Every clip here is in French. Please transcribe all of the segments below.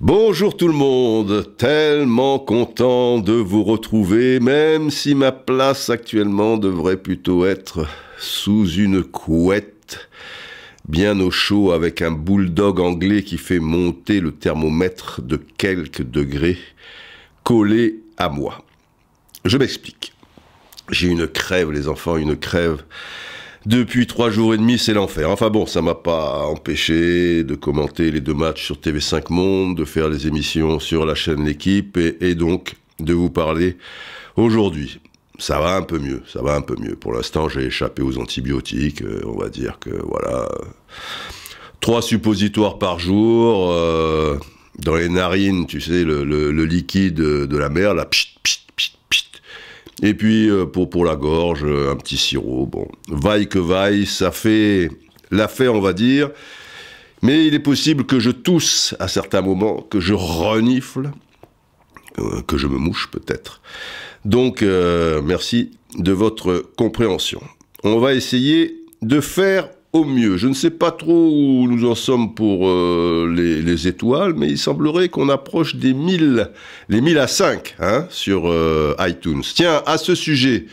Bonjour tout le monde, tellement content de vous retrouver, même si ma place actuellement devrait plutôt être sous une couette, bien au chaud avec un bulldog anglais qui fait monter le thermomètre de quelques degrés, collé à moi. Je m'explique. J'ai une crève, les enfants, une crève depuis trois jours et demi, c'est l'enfer. Enfin bon, ça m'a pas empêché de commenter les deux matchs sur TV5 Monde, de faire les émissions sur la chaîne L'équipe et, donc de vous parler aujourd'hui. Ça va un peu mieux, ça va un peu mieux. Pour l'instant, j'ai échappé aux antibiotiques. Euh, on va dire que voilà, trois suppositoires par jour. Euh, dans les narines, tu sais, le, liquide de la mer, la pchit, et puis, euh, pour, pour la gorge, euh, un petit sirop. Bon, vaille que vaille, ça fait l'affaire, on va dire. Mais il est possible que je tousse à certains moments, que je renifle, euh, que je me mouche peut-être. Donc, merci de votre compréhension. On va essayer de faire au mieux. Je ne sais pas trop où nous en sommes pour euh, les, étoiles, mais il semblerait qu'on approche des 1000, les 1000 à 5 hein, sur euh, iTunes. Tiens, à ce sujet,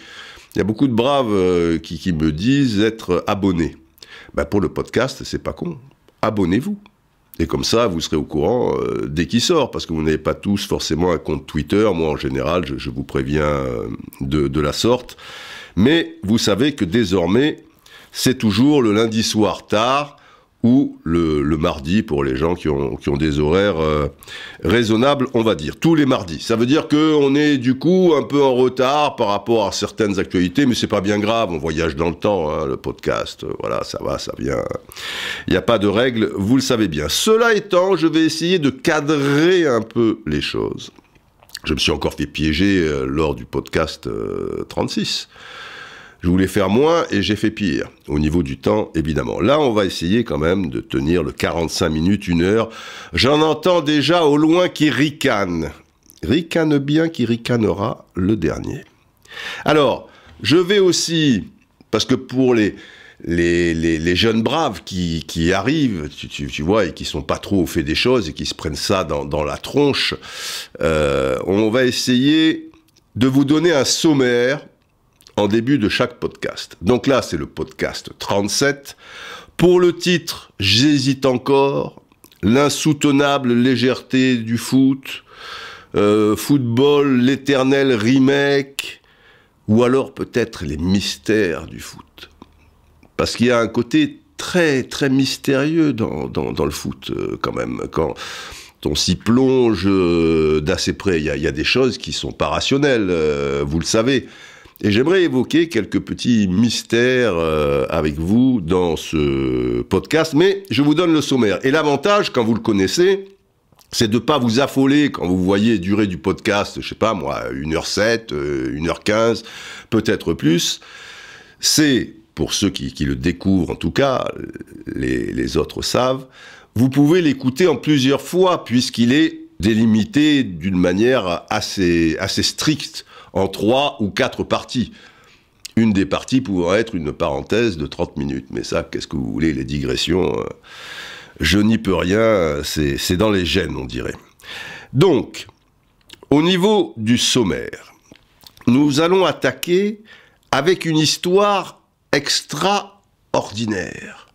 il y a beaucoup de braves euh, qui, me disent être abonnés. Ben pour le podcast, c'est pas con. Abonnez-vous. Et comme ça, vous serez au courant dès qu'il sort, parce que vous n'avez pas tous forcément un compte Twitter. Moi, en général, je, vous préviens de, la sorte. Mais vous savez que désormais, c'est toujours le lundi soir tard ou le, mardi pour les gens qui ont, des horaires euh, raisonnables, on va dire, tous les mardis. Ça veut dire qu'on est du coup un peu en retard par rapport à certaines actualités, mais c'est pas bien grave, on voyage dans le temps, hein, le podcast, voilà, ça va, ça vient. Il n'y a pas de règles, vous le savez bien. Cela étant, je vais essayer de cadrer un peu les choses. Je me suis encore fait piéger euh, lors du podcast 36. Euh, je voulais faire moins et j'ai fait pire, au niveau du temps évidemment. Là, on va essayer quand même de tenir le 45 minutes, une heure. J'en entends déjà au loin qui ricane. Ricane bien qui ricanera le dernier. Alors, je vais aussi, parce que pour les, les, les, jeunes braves qui, qui arrivent, tu, tu, vois, et qui sont pas trop au fait des choses et qui se prennent ça dans, la tronche, euh, on va essayer de vous donner un sommaire en début de chaque podcast. Donc là, c'est le podcast 37. Pour le titre, j'hésite encore. L'insoutenable légèreté du foot. Euh, football, l'éternel remake. Ou alors peut-être les mystères du foot. Parce qu'il y a un côté très, très mystérieux dans, le foot euh, quand même. Quand, on s'y plonge euh, d'assez près. Il y, a des choses qui sont pas rationnelles, vous le savez. Et j'aimerais évoquer quelques petits mystères euh, avec vous dans ce podcast, mais je vous donne le sommaire. Et l'avantage, quand vous le connaissez, c'est de ne pas vous affoler quand vous voyez durer du podcast, je sais pas moi, 1h07, 1h15, euh, peut-être plus. C'est, pour ceux qui, le découvrent en tout cas, les, les autres savent, vous pouvez l'écouter en plusieurs fois puisqu'il est délimité d'une manière assez, assez stricte en trois ou quatre parties. Une des parties pouvant être une parenthèse de 30 minutes. Mais ça, qu'est-ce que vous voulez, les digressions, euh, je n'y peux rien, c'est dans les gènes, on dirait. Donc, au niveau du sommaire, nous allons attaquer avec une histoire extraordinaire.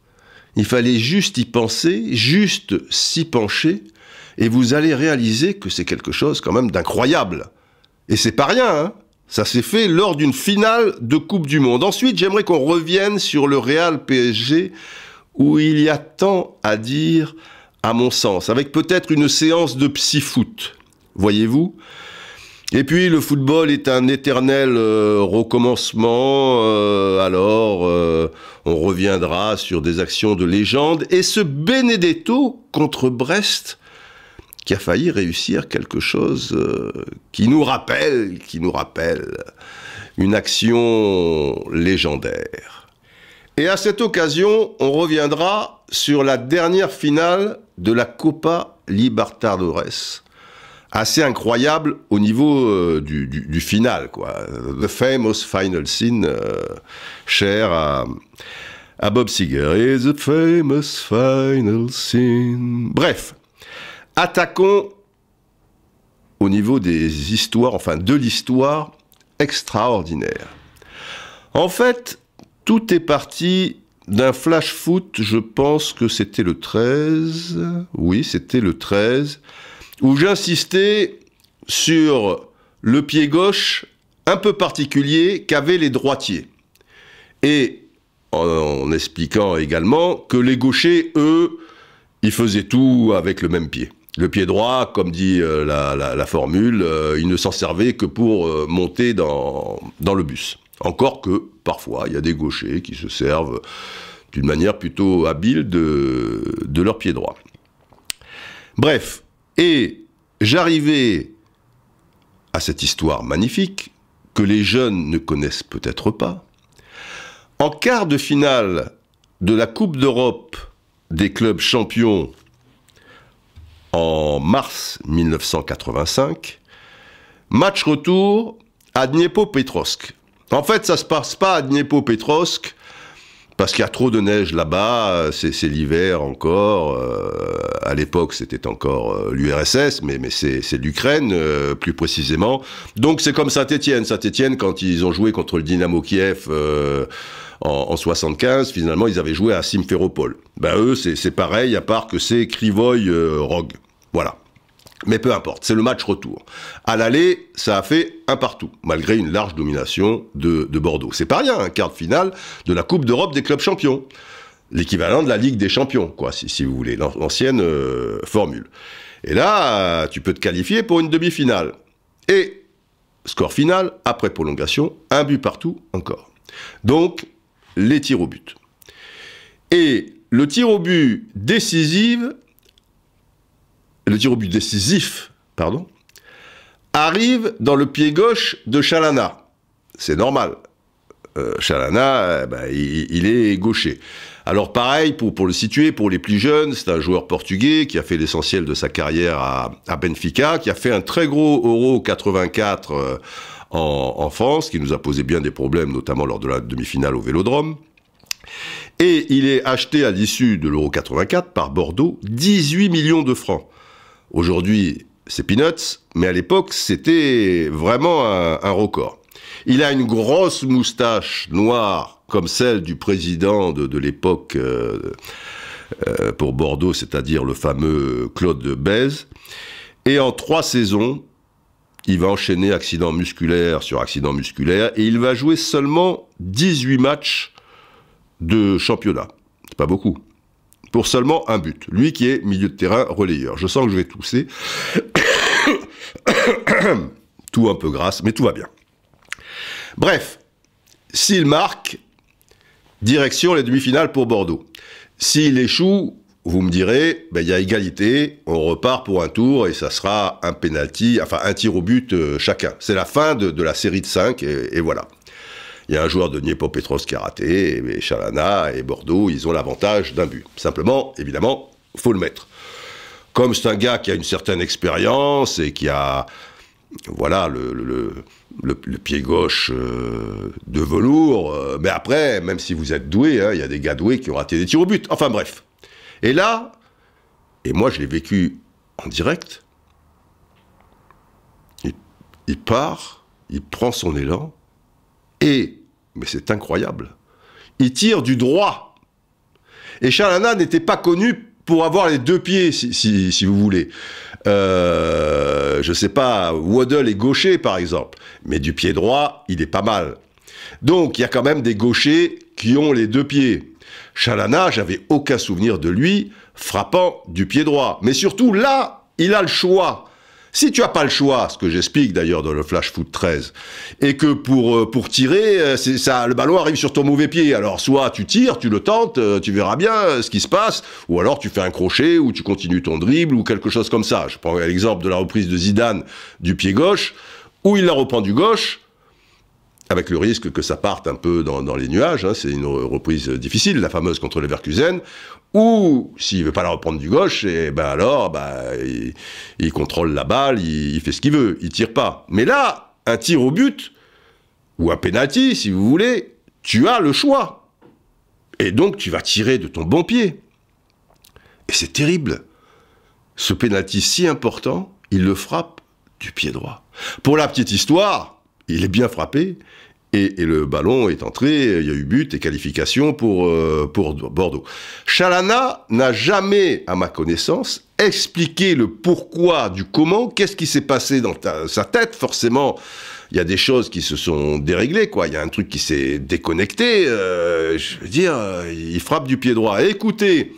Il fallait juste y penser, juste s'y pencher, et vous allez réaliser que c'est quelque chose quand même d'incroyable. Et c'est pas rien, hein ça s'est fait lors d'une finale de Coupe du Monde. Ensuite, j'aimerais qu'on revienne sur le Real PSG, où il y a tant à dire, à mon sens, avec peut-être une séance de psy-foot, voyez-vous et puis le football est un éternel euh, recommencement, euh, alors euh, on reviendra sur des actions de légende. Et ce Benedetto contre Brest, qui a failli réussir quelque chose euh, qui nous rappelle, qui nous rappelle une action légendaire. Et à cette occasion, on reviendra sur la dernière finale de la Copa Libertadores. Assez incroyable au niveau euh, du, final, quoi. The famous final scene, euh, cher à, Bob Seger. the famous final scene. Bref, Attaquons au niveau des histoires, enfin de l'histoire extraordinaire. En fait, tout est parti d'un flash foot, je pense que c'était le 13, oui, c'était le 13, où j'insistais sur le pied gauche un peu particulier qu'avaient les droitiers. Et en, expliquant également que les gauchers, eux, ils faisaient tout avec le même pied. Le pied droit, comme dit euh, la, formule, euh, il ne s'en servait que pour euh, monter dans, le bus. Encore que, parfois, il y a des gauchers qui se servent d'une manière plutôt habile de, de leur pied droit. Bref, et j'arrivais à cette histoire magnifique que les jeunes ne connaissent peut-être pas. En quart de finale de la Coupe d'Europe des clubs champions en mars 1985. Match retour à Dniepo-Petrovsk. En fait, ça se passe pas à Dniepo-Petrovsk, parce qu'il y a trop de neige là-bas, c'est l'hiver encore. Euh, à l'époque, c'était encore euh, l'URSS, mais, c'est l'Ukraine euh, plus précisément. Donc c'est comme Saint-Étienne. Saint-Étienne, quand ils ont joué contre le Dynamo Kiev en, 75, finalement, ils avaient joué à Simferopol. Ben eux, c'est pareil, à part que c'est crivoy euh, Rogue. Voilà. Mais peu importe, c'est le match retour. À l'aller, ça a fait un partout, malgré une large domination de, Bordeaux. C'est pas rien, un quart de finale de la Coupe d'Europe des clubs champions. L'équivalent de la Ligue des champions, quoi, si, si vous voulez, l'ancienne euh, formule. Et là, tu peux te qualifier pour une demi-finale. Et score final, après prolongation, un but partout encore. Donc, les tirs au but. Et le tir au but décisif, le tir au but décisif, pardon, arrive dans le pied gauche de Chalana. C'est normal. Euh, Chalana, eh ben, il, est gaucher. Alors pareil, pour, pour le situer, pour les plus jeunes, c'est un joueur portugais qui a fait l'essentiel de sa carrière à, Benfica, qui a fait un très gros Euro 84 en, France, qui nous a posé bien des problèmes, notamment lors de la demi-finale au Vélodrome. Et il est acheté à l'issue de l'Euro 84 par Bordeaux 18 millions de francs. Aujourd'hui, c'est peanuts, mais à l'époque, c'était vraiment un, record. Il a une grosse moustache noire, comme celle du président de, l'époque euh, euh, pour Bordeaux, c'est-à-dire le fameux Claude Bèze. Et en trois saisons, il va enchaîner accident musculaire sur accident musculaire et il va jouer seulement 18 matchs de championnat. C'est pas beaucoup. Pour seulement un but. Lui qui est milieu de terrain relayeur. Je sens que je vais tousser. tout un peu grasse, mais tout va bien. Bref, s'il marque, direction les demi-finales pour Bordeaux. S'il échoue, vous me direz, ben, il y a égalité, on repart pour un tour et ça sera un penalty, enfin un tir au but euh, chacun. C'est la fin de, la série de 5 et, voilà. Il y a un joueur de Petros qui a raté, et Chalana et Bordeaux, ils ont l'avantage d'un but. Simplement, évidemment, faut le mettre. Comme c'est un gars qui a une certaine expérience et qui a, voilà, le, le, pied gauche euh, de velours, euh, mais après, même si vous êtes doué, hein, il y a des gars doués qui ont raté des tirs au but. Enfin bref, et là, et moi je l'ai vécu en direct, il, part, il prend son élan, et, mais c'est incroyable, il tire du droit. Et Charlana n'était pas connu pour avoir les deux pieds, si, vous voulez. Je euh, je sais pas, Waddle est gaucher par exemple, mais du pied droit, il est pas mal. Donc il y a quand même des gauchers qui ont les deux pieds. Chalana, j'avais aucun souvenir de lui frappant du pied droit. Mais surtout, là, il a le choix. Si tu n'as pas le choix, ce que j'explique d'ailleurs dans le Flash Foot 13, et que pour euh, pour tirer, euh, ça, le ballon arrive sur ton mauvais pied. Alors soit tu tires, tu le tentes, euh, tu verras bien ce qui se passe, ou alors tu fais un crochet, ou tu continues ton dribble, ou quelque chose comme ça. Je prends l'exemple de la reprise de Zidane du pied gauche, où il la reprend du gauche, avec le risque que ça parte un peu dans, les nuages, hein, c'est une reprise difficile, la fameuse contre les Verkusen, ou s'il veut pas la reprendre du gauche, et eh ben alors, bah, il, contrôle la balle, il, il fait ce qu'il veut, il tire pas. Mais là, un tir au but, ou un penalty, si vous voulez, tu as le choix. Et donc, tu vas tirer de ton bon pied. Et c'est terrible. Ce penalty si important, il le frappe du pied droit. Pour la petite histoire, il est bien frappé. Et, le ballon est entré, il y a eu but et qualification pour, euh, pour Bordeaux. Chalana n'a jamais, à ma connaissance, expliqué le pourquoi du comment, qu'est-ce qui s'est passé dans sa tête, forcément. Il y a des choses qui se sont déréglées, quoi. Il y a un truc qui s'est déconnecté. Euh, je veux dire, euh, il frappe du pied droit. écoutez,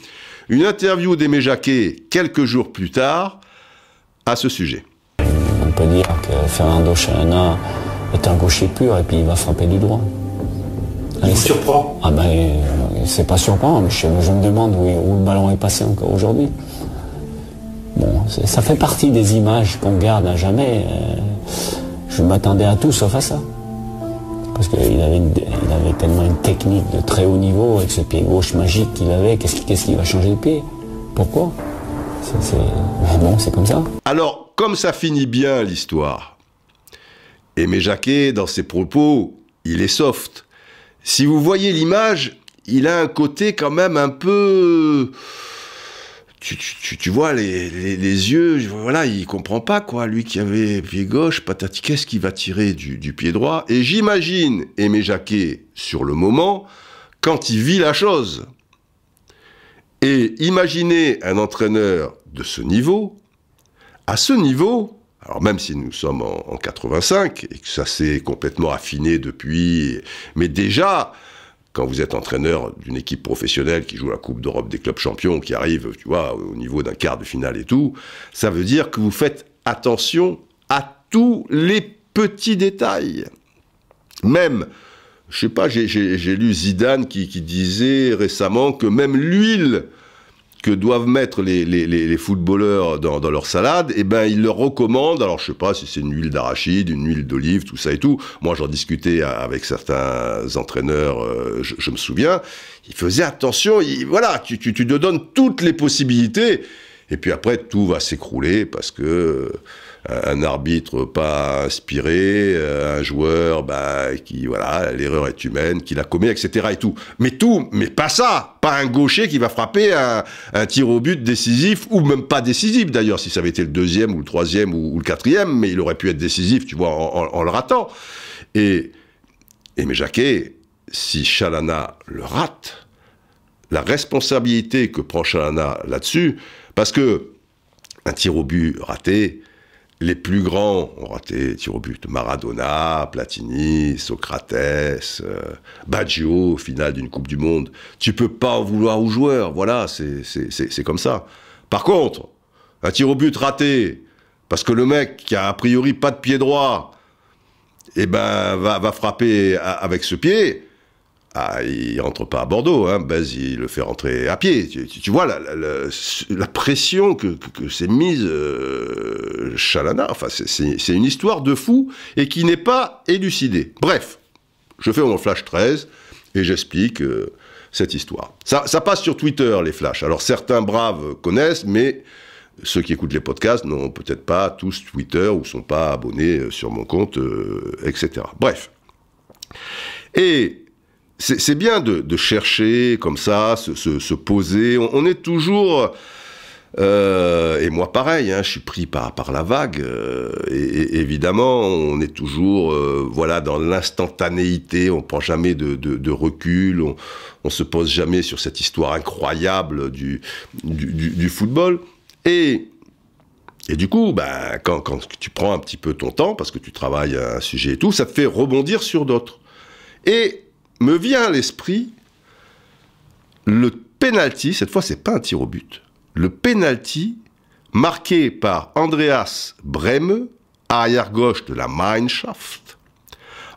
une interview d'Aimé Jacquet quelques jours plus tard à ce sujet. On peut dire que Fernando Chalana est un gaucher pur et puis il va frapper du droit. Il surprend Ah ben, euh, c'est pas surprenant, mais je, me demande où, le ballon est passé encore aujourd'hui. Bon, ça fait partie des images qu'on garde à jamais. Euh, je m'attendais à tout sauf à ça. Parce qu'il avait, tellement une technique de très haut niveau avec ce pied gauche magique qu'il avait. Qu'est-ce qu'il va changer de pied Pourquoi c'est, bon, c'est comme ça. Alors, comme ça finit bien l'histoire, Aimé Jacquet, dans ses propos, il est soft. Si vous voyez l'image, il a un côté quand même un peu... Tu, vois les, yeux, voilà, il comprend pas quoi. Lui qui avait pied gauche, patati, qu'est-ce qu'il va tirer du, du pied droit Et j'imagine Aimé Jacquet, sur le moment, quand il vit la chose. Et imaginez un entraîneur de ce niveau, à ce niveau, alors même si nous sommes en, 85 et que ça s'est complètement affiné depuis, mais déjà, quand vous êtes entraîneur d'une équipe professionnelle qui joue la Coupe d'Europe des clubs champions, qui arrive, tu vois, au niveau d'un quart de finale et tout, ça veut dire que vous faites attention à tous les petits détails. Même, je sais pas, j'ai lu Zidane qui disait récemment que même l'huile que doivent mettre les, footballeurs dans, leur salade, et eh ben ils leur recommandent, alors je sais pas si c'est une huile d'arachide, une huile d'olive, tout ça et tout. Moi j'en discutais avec certains entraîneurs, euh, je, me souviens, ils faisaient attention, voilà, tu, tu, tu te donnes toutes les possibilités, et puis après tout va s'écrouler parce que... Euh, un arbitre pas inspiré, euh, un joueur bah, qui, voilà, l'erreur est humaine, qui la commet, etc. et tout. Mais tout, mais pas ça Pas un gaucher qui va frapper un, tir au but décisif, ou même pas décisif d'ailleurs, si ça avait été le deuxième ou le troisième ou, le quatrième, mais il aurait pu être décisif, tu vois, en, le ratant. Et, et mais Jacquet, si Chalana le rate, la responsabilité que prend Chalana là-dessus, parce que un tir au but raté, les plus grands ont raté tir au but. Maradona, Platini, Socrates, euh, Baggio, finale d'une Coupe du Monde. Tu peux pas en vouloir aux joueurs, voilà, c'est comme ça. Par contre, un tir au but raté, parce que le mec qui a a priori pas de pied droit, eh ben, va frapper avec ce pied, il ah, il rentre pas à Bordeaux, hein, il le fait rentrer à pied. Tu, vois la, pression que, s'est mise euh, Chalana, c'est une histoire de fou et qui n'est pas élucidée. Bref, je fais mon flash 13 et j'explique euh, cette histoire. Ça, passe sur Twitter les flashs, alors certains braves connaissent, mais ceux qui écoutent les podcasts n'ont peut-être pas tous Twitter ou sont pas abonnés euh, sur mon compte, etc. Bref. Et c'est bien de, de, chercher comme ça, se, se, se poser. On, est toujours... Euh, et moi, pareil, hein, je suis pris par, par la vague. Euh, et, évidemment, on est toujours euh, voilà, dans l'instantanéité, on prend jamais de, de, de recul, on on se pose jamais sur cette histoire incroyable du, du, du, football. Et, et du coup, ben, quand, quand tu prends un petit peu ton temps, parce que tu travailles un sujet et tout, ça te fait rebondir sur d'autres. Et me vient à l'esprit le penalty, cette fois c'est pas un tir au but, le penalty marqué par Andreas Breme, arrière-gauche de la Mannschaft,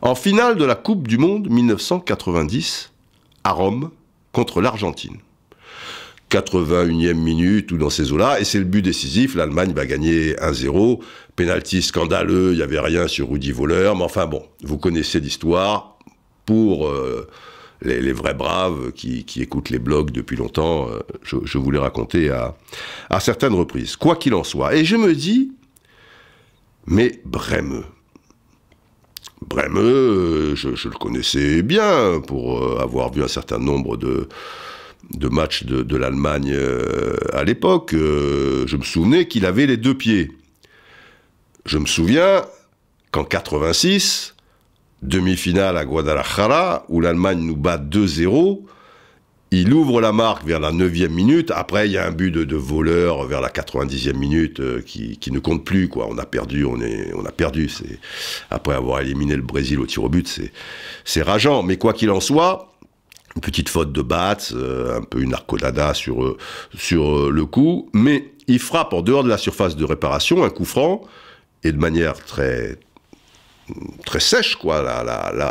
en finale de la Coupe du Monde 1990 à Rome contre l'Argentine. 81e minute ou dans ces eaux-là, et c'est le but décisif. L'Allemagne va gagner 1-0. Pénalty scandaleux, il n'y avait rien sur Rudy Voleur, mais enfin bon, vous connaissez l'histoire pour euh, les, vrais braves qui, écoutent les blogs depuis longtemps, euh, je, vous l'ai raconté à, certaines reprises, quoi qu'il en soit. Et je me dis, mais Brême, Brême, euh, je, le connaissais bien pour avoir vu un certain nombre de, matchs de l'Allemagne à l'époque. je me souvenais qu'il avait les deux pieds. Je me souviens qu'en 86, demi-finale à Guadalajara, où l'Allemagne nous bat 2-0. Il ouvre la marque vers la 9e minute. Après, il y a un but de, voleur vers la 90e minute euh, qui, ne compte plus. Quoi. On a perdu, on, est, on a perdu. C'est, après avoir éliminé le Brésil au tir au but, c'est, rageant. Mais quoi qu'il en soit, une petite faute de Batz, euh, un peu une arcodada sur, euh, sur le coup. Mais il frappe en dehors de la surface de réparation un coup franc. Et de manière très, très sèche, quoi, la,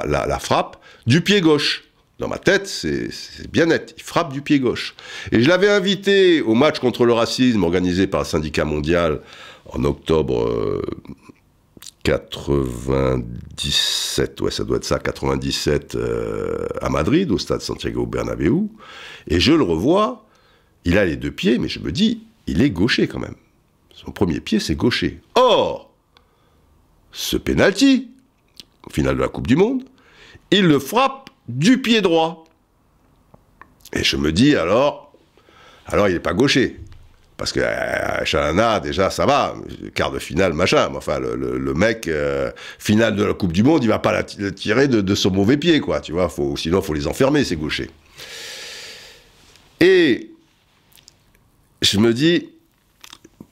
la, frappe du pied gauche. Dans ma tête, c'est bien net. Il frappe du pied gauche. Et je l'avais invité au match contre le racisme organisé par le syndicat mondial en octobre 97, euh, ouais, ça doit être ça, 97 euh, à Madrid, au stade Santiago Bernabéu. Et je le revois, il a les deux pieds, mais je me dis, il est gaucher quand même. Son premier pied, c'est gaucher. Or, ce penalty, au final de la Coupe du Monde, il le frappe du pied droit. Et je me dis alors, alors il n'est pas gaucher. Parce que euh, Chalana, déjà, ça va, quart de finale, machin. enfin, le, mec, euh, final de la Coupe du Monde, il va pas la tirer de, son mauvais pied, quoi. Tu vois, sinon, faut les enfermer, ces gauchers. Et je me dis,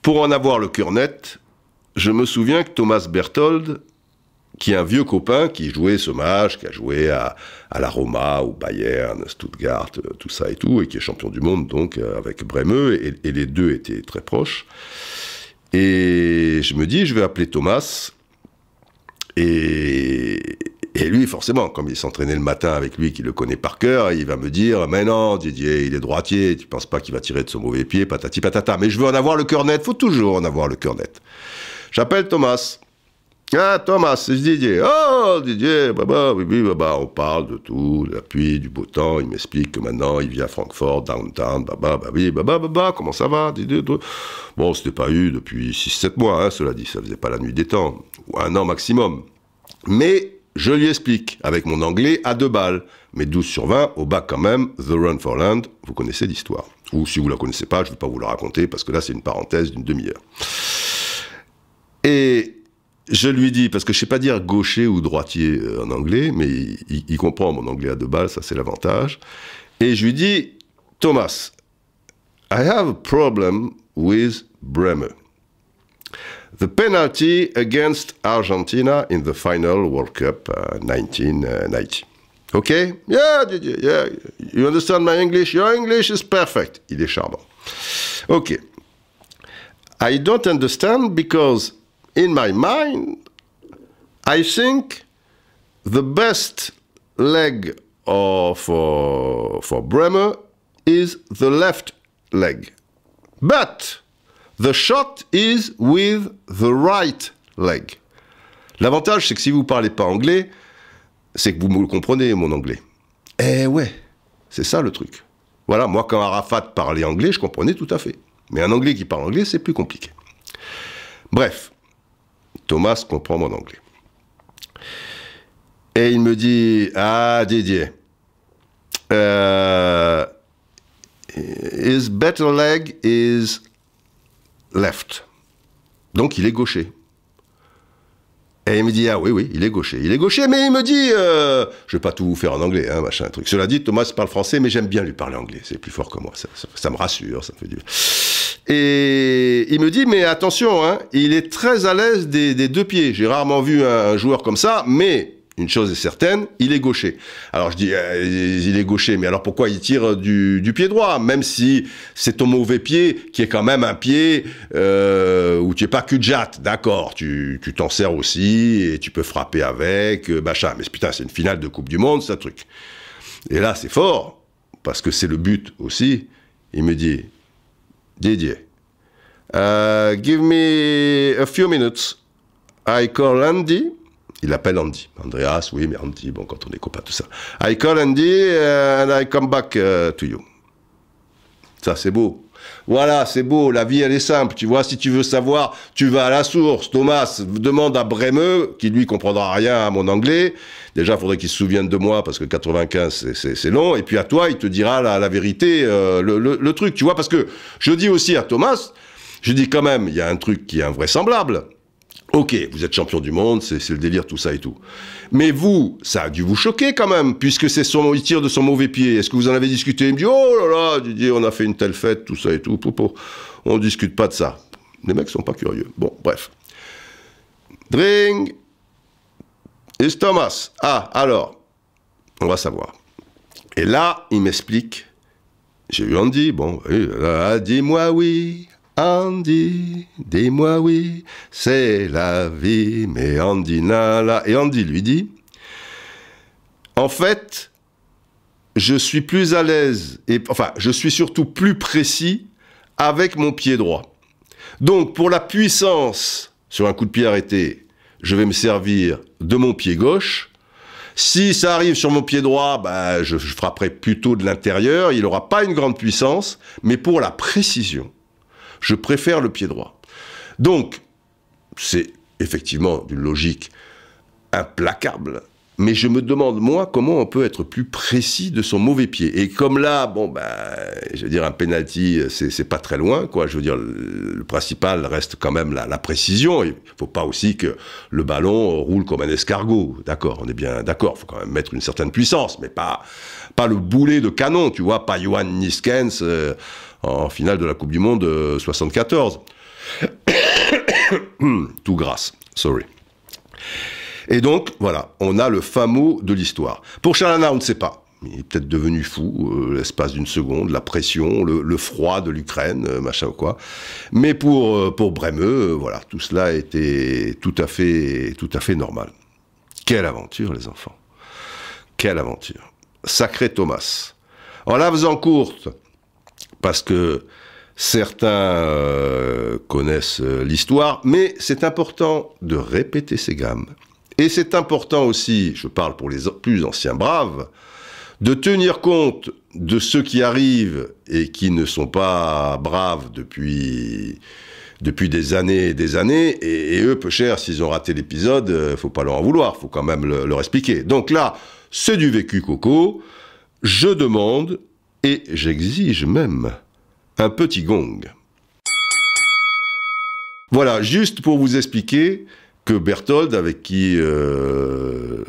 pour en avoir le cœur net, je me souviens que Thomas Berthold, qui est un vieux copain qui jouait ce match, qui a joué à, la Roma, au Bayern, Stuttgart, euh, tout ça et tout, et qui est champion du monde donc euh, avec Bremeux, et, les deux étaient très proches. Et je me dis, je vais appeler Thomas. Et, lui, forcément, comme il s'entraînait le matin avec lui, qui le connaît par cœur, il va me dire, mais non, Didier, il est droitier, tu penses pas qu'il va tirer de son mauvais pied, patati patata. Mais je veux en avoir le cœur net, il faut toujours en avoir le cœur net. J'appelle Thomas. Ah, Thomas, c'est Didier. Oh, Didier, baba, oui, oui, baba, on parle de tout, de la pluie, du beau temps. Il m'explique que maintenant, il vit à Francfort, downtown, baba, bah oui, bah bah, comment ça va, Didier Bon, c'était pas eu depuis 6-7 mois, hein, cela dit, ça faisait pas la nuit des temps, ou un an maximum. Mais je lui explique, avec mon anglais à deux balles, mais 12 sur 20, au bac quand même, The Run for Land, vous connaissez l'histoire. Ou si vous la connaissez pas, je ne vais pas vous la raconter, parce que là, c'est une parenthèse d'une demi-heure. Et je lui dis, parce que je sais pas dire gaucher ou droitier euh, en anglais, mais il, comprend mon anglais à deux balles, ça c'est l'avantage. Et je lui dis, Thomas, I have a problem with Bremer. The penalty against Argentina in the final World Cup 1990. Uh, okay? Yeah, yeah, you understand my English? Your English is perfect. Il est charmant. Okay. I don't understand because in my mind, I think the best leg of, uh, for, Bremer is the left leg. But the shot is with the right leg. L'avantage, c'est que si vous ne parlez pas anglais, c'est que vous me comprenez, mon anglais. Eh ouais, c'est ça le truc. Voilà, moi, quand Arafat parlait anglais, je comprenais tout à fait. Mais un anglais qui parle anglais, c'est plus compliqué. Bref, Thomas comprend mon anglais. Et il me dit, ah Didier, Euh... his better leg is left. Donc il est gaucher. Et il me dit, ah oui, oui, il est gaucher. Il est gaucher, mais il me dit, euh, je vais pas tout vous faire en anglais, hein, machin, truc. Cela dit, Thomas parle français, mais j'aime bien lui parler anglais. C'est plus fort que moi. Ça, ça, ça me rassure, ça me fait du bien. Et il me dit, mais attention, hein, il est très à l'aise des, deux pieds. J'ai rarement vu un joueur comme ça, mais une chose est certaine, il est gaucher. Alors je dis, euh, il est gaucher, mais alors pourquoi il tire du, pied droit Même si c'est ton mauvais pied, qui est quand même un pied euh, où tu n'es pas cul de jatte, d'accord, tu t'en sers aussi, et tu peux frapper avec, euh, machin. Mais putain, c'est une finale de Coupe du Monde, ça truc. Et là, c'est fort, parce que c'est le but aussi. Il me dit, Didier. Euh, give me a few minutes. I call Andy. Il appelle Andy. Andreas, oui, mais Andy, bon, quand on est copains, tout ça. I call Andy euh, and I come back euh, to you. Ça, c'est beau. Voilà, c'est beau, la vie elle est simple, tu vois, si tu veux savoir, tu vas à la source. Thomas demande à Brémeux, qui lui comprendra rien à mon anglais, déjà faudrait qu'il se souvienne de moi, parce que 95 c'est long, et puis à toi, il te dira la, vérité, euh, le, le truc, tu vois, parce que je dis aussi à Thomas, je dis quand même, il y a un truc qui est invraisemblable. Ok, vous êtes champion du monde, c'est le délire, tout ça et tout. Mais vous, ça a dû vous choquer quand même, puisque c'est son, il tire de son mauvais pied. Est-ce que vous en avez discuté Il me dit, oh là là, on a fait une telle fête, tout ça et tout, pour, On discute pas de ça. Les mecs sont pas curieux. Bon, bref. Dring. Thomas Ah, alors, on va savoir. Et là, il m'explique. J'ai eu Andy, bon, dis-moi oui, Andy, dis-moi oui, c'est la vie, mais Andy n'a là. Et Andy lui dit, en fait, je suis plus à l'aise, et enfin, je suis surtout plus précis avec mon pied droit. Donc, pour la puissance sur un coup de pied arrêté, je vais me servir de mon pied gauche. Si ça arrive sur mon pied droit, bah, je, je frapperai plutôt de l'intérieur. Il n'aura pas une grande puissance, mais pour la précision, je préfère le pied droit. Donc, c'est effectivement d'une logique implacable, mais je me demande, moi, comment on peut être plus précis de son mauvais pied. Et comme là, bon, ben, je veux dire, un penalty, c'est pas très loin, quoi. Je veux dire, le, principal reste quand même la, précision. Il faut pas aussi que le ballon roule comme un escargot. D'accord, on est bien d'accord. Il faut quand même mettre une certaine puissance, mais pas, pas le boulet de canon, tu vois, pas Johan Niskens. Euh, en finale de la Coupe du Monde 74. Euh, tout grâce, sorry. Et donc, voilà, on a le fameux de l'histoire. Pour Chalana, on ne sait pas. Il est peut-être devenu fou, euh, l'espace d'une seconde, la pression, le, froid de l'Ukraine, euh, machin ou quoi. Mais pour, euh, pour voilà, tout cela était tout à, fait, tout à fait normal. Quelle aventure, les enfants. Quelle aventure. Sacré Thomas. En la faisant courte, parce que certains euh, connaissent euh, l'histoire, mais c'est important de répéter ces gammes. Et c'est important aussi, je parle pour les plus anciens braves, de tenir compte de ceux qui arrivent et qui ne sont pas braves depuis depuis des années et des années, et, eux, peu cher, s'ils ont raté l'épisode, euh, faut pas leur en vouloir, faut quand même leur expliquer. Donc là, c'est du vécu coco. Je demande et j'exige même un petit gong. Voilà, juste pour vous expliquer que Berthold, avec qui euh,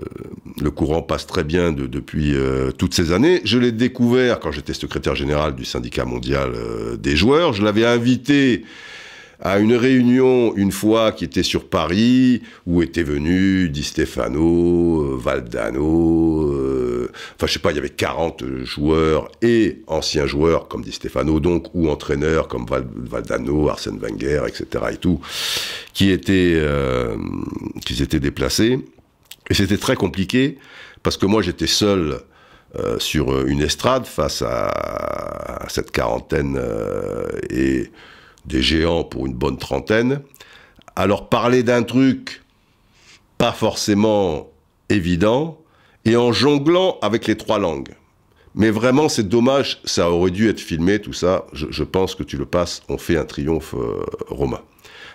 le courant passe très bien depuis euh, toutes ces années, je l'ai découvert quand j'étais secrétaire général du syndicat mondial euh, des joueurs, je l'avais invité à une réunion une fois qui était sur Paris, où étaient venus Di Stefano, euh, Valdano, euh, enfin je sais pas, il y avait 40 joueurs et anciens joueurs comme Di Stefano donc, ou entraîneurs comme Valdano, Arsène Wenger, etc. et tout, qui étaient, euh, déplacés. Et c'était très compliqué, parce que moi j'étais seul sur une estrade face à cette quarantaine et des géants pour une bonne trentaine. Alors parler d'un truc pas forcément évident et en jonglant avec les trois langues. Mais vraiment, c'est dommage, ça aurait dû être filmé, tout ça. Je, pense que tu le passes, on fait un triomphe euh, romain.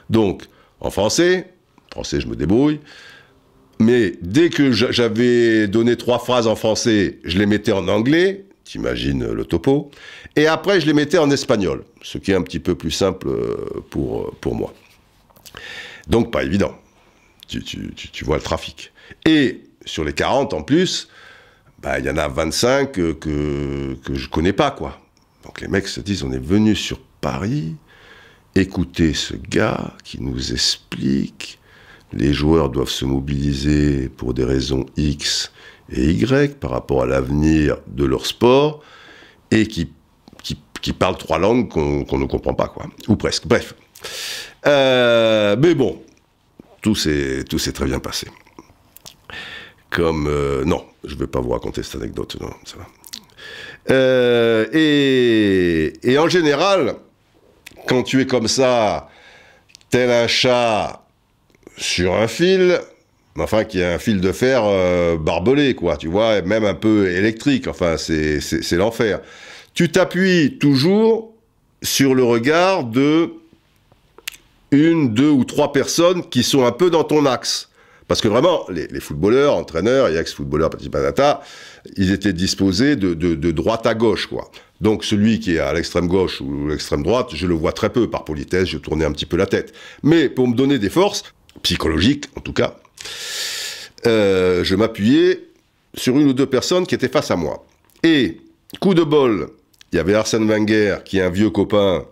Donc, en français, français, je me débrouille. Mais dès que j'avais donné trois phrases en français, je les mettais en anglais t'imagines le topo. Et après, je les mettais en espagnol, ce qui est un petit peu plus simple euh, pour, euh, pour moi. Donc, pas évident. Tu, vois le trafic. Et sur les 40 en plus, bah, il y en a 25 euh, que, que, je connais pas, quoi. Donc les mecs se disent, on est venu sur Paris, écoutez ce gars qui nous explique, les joueurs doivent se mobiliser pour des raisons X, et Y par rapport à l'avenir de leur sport et qui, qui, parlent trois langues qu'on ne comprend pas, quoi. Ou presque. Bref. Euh, mais bon, tout s'est très bien passé. Comme. Euh, non, je ne vais pas vous raconter cette anecdote, non, ça va. Euh, et, et, en général, quand tu es comme ça, tel un chat sur un fil, enfin qui a un fil de fer euh, barbelé, quoi, tu vois, même un peu électrique, enfin c'est l'enfer. Tu t'appuies toujours sur le regard de une, deux ou trois personnes qui sont un peu dans ton axe. Parce que vraiment, les, footballeurs, entraîneurs et ex-footballeurs, petit ils étaient disposés de, de, droite à gauche, quoi. Donc celui qui est à l'extrême gauche ou l'extrême droite, je le vois très peu. Par politesse, je tournais un petit peu la tête. Mais pour me donner des forces, psychologiques en tout cas, euh, je m'appuyais sur une ou deux personnes qui étaient face à moi. Et, coup de bol, il y avait Arsène Wenger, qui est un vieux copain,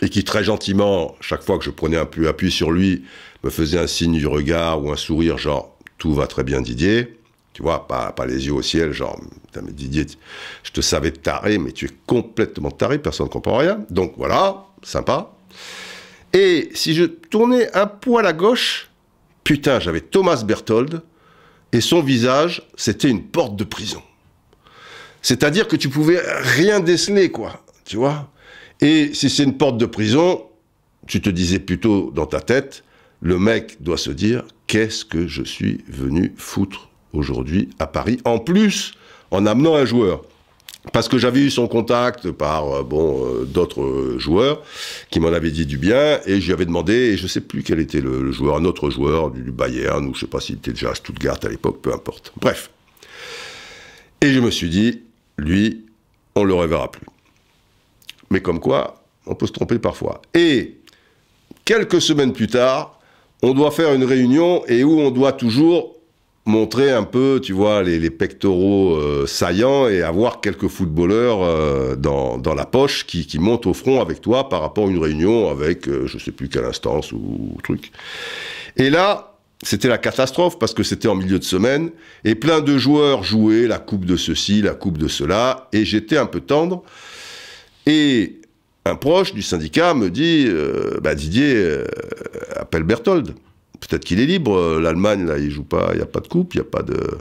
et qui très gentiment, chaque fois que je prenais un peu appui sur lui, me faisait un signe du regard ou un sourire, genre « tout va très bien Didier ». Tu vois, pas, pas les yeux au ciel, genre « mais Didier, je te savais taré, mais tu es complètement taré, personne ne comprend rien ». Donc voilà, sympa. Et si je tournais un poil à gauche, Putain, j'avais Thomas Berthold, et son visage, c'était une porte de prison. C'est-à-dire que tu pouvais rien déceler, quoi, tu vois. Et si c'est une porte de prison, tu te disais plutôt dans ta tête, le mec doit se dire, qu'est-ce que je suis venu foutre aujourd'hui à Paris, en plus en amenant un joueur parce que j'avais eu son contact par euh, bon euh, d'autres euh, joueurs qui m'en avaient dit du bien et je avais demandé et je ne sais plus quel était le, joueur un autre joueur du, Bayern ou je sais pas s'il était déjà à Stuttgart à l'époque peu importe bref et je me suis dit lui on le reverra plus mais comme quoi on peut se tromper parfois et quelques semaines plus tard on doit faire une réunion et où on doit toujours montrer un peu, tu vois, les, pectoraux euh, saillants et avoir quelques footballeurs euh, dans, la poche qui, qui, montent au front avec toi par rapport à une réunion avec euh, je sais plus quelle instance ou, truc. Et là, c'était la catastrophe parce que c'était en milieu de semaine et plein de joueurs jouaient la coupe de ceci, la coupe de cela et j'étais un peu tendre. Et un proche du syndicat me dit, bah Didier, appelle Berthold peut-être qu'il est libre. Euh, L'Allemagne, là, il joue pas, il n'y a pas de coupe, il n'y a pas de.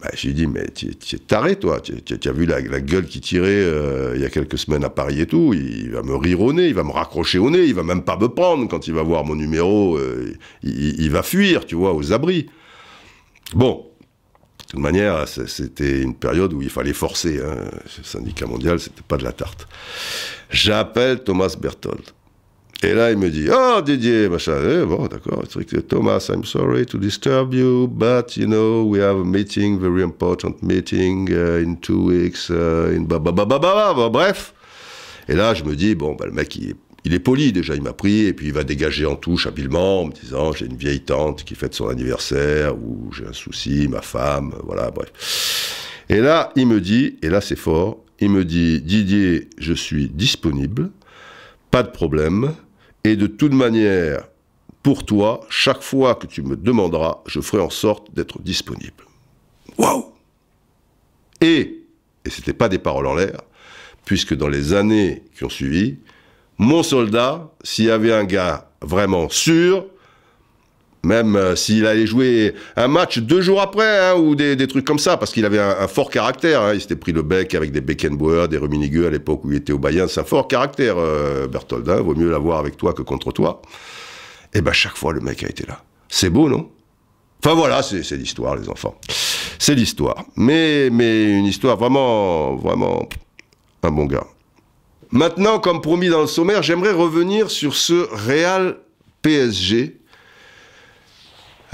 Bah, j'ai dit, mais tu es taré, toi. Tu as vu la, gueule qui tirait euh, il y a quelques semaines à Paris et tout. Il, va me rire au nez, il va me raccrocher au nez, il va même pas me prendre quand il va voir mon numéro. Euh, il, va fuir, tu vois, aux abris. Bon. De toute manière, c'était une période où il fallait forcer. Hein. syndicat mondial, c'était pas de la tarte. J'appelle Thomas Berthold. Et là, il me dit, oh, Didier, machin. Eh, bon, d'accord. Thomas, I'm sorry to disturb you, but, you know, we have a meeting, very important meeting uh, in two weeks, uh, in bah, bah, bah, bref. Et là, je me dis, bon, bah, le mec, il est, il est poli déjà, il m'a pris, et puis il va dégager en touche habilement en me disant, j'ai une vieille tante qui fête son anniversaire, ou j'ai un souci, ma femme, voilà, bref. Et là, il me dit, et là, c'est fort, il me dit, Didier, je suis disponible, pas de problème, et de toute manière, pour toi, chaque fois que tu me demanderas, je ferai en sorte d'être disponible. Waouh Et, et ce n'était pas des paroles en l'air, puisque dans les années qui ont suivi, mon soldat, s'il y avait un gars vraiment sûr, même euh, s'il allait jouer un match deux jours après, hein, ou des, trucs comme ça, parce qu'il avait un, fort caractère. Hein. Il s'était pris le bec avec des Beckenbauer, des Ruminigueux, à l'époque où il était au Bayern. C'est un fort caractère, euh, Bertholdin hein. Vaut mieux l'avoir avec toi que contre toi. Et eh ben chaque fois, le mec a été là. C'est beau, non Enfin voilà, c'est l'histoire, les enfants. C'est l'histoire. Mais, mais une histoire vraiment, vraiment un bon gars. Maintenant, comme promis dans le sommaire, j'aimerais revenir sur ce Real PSG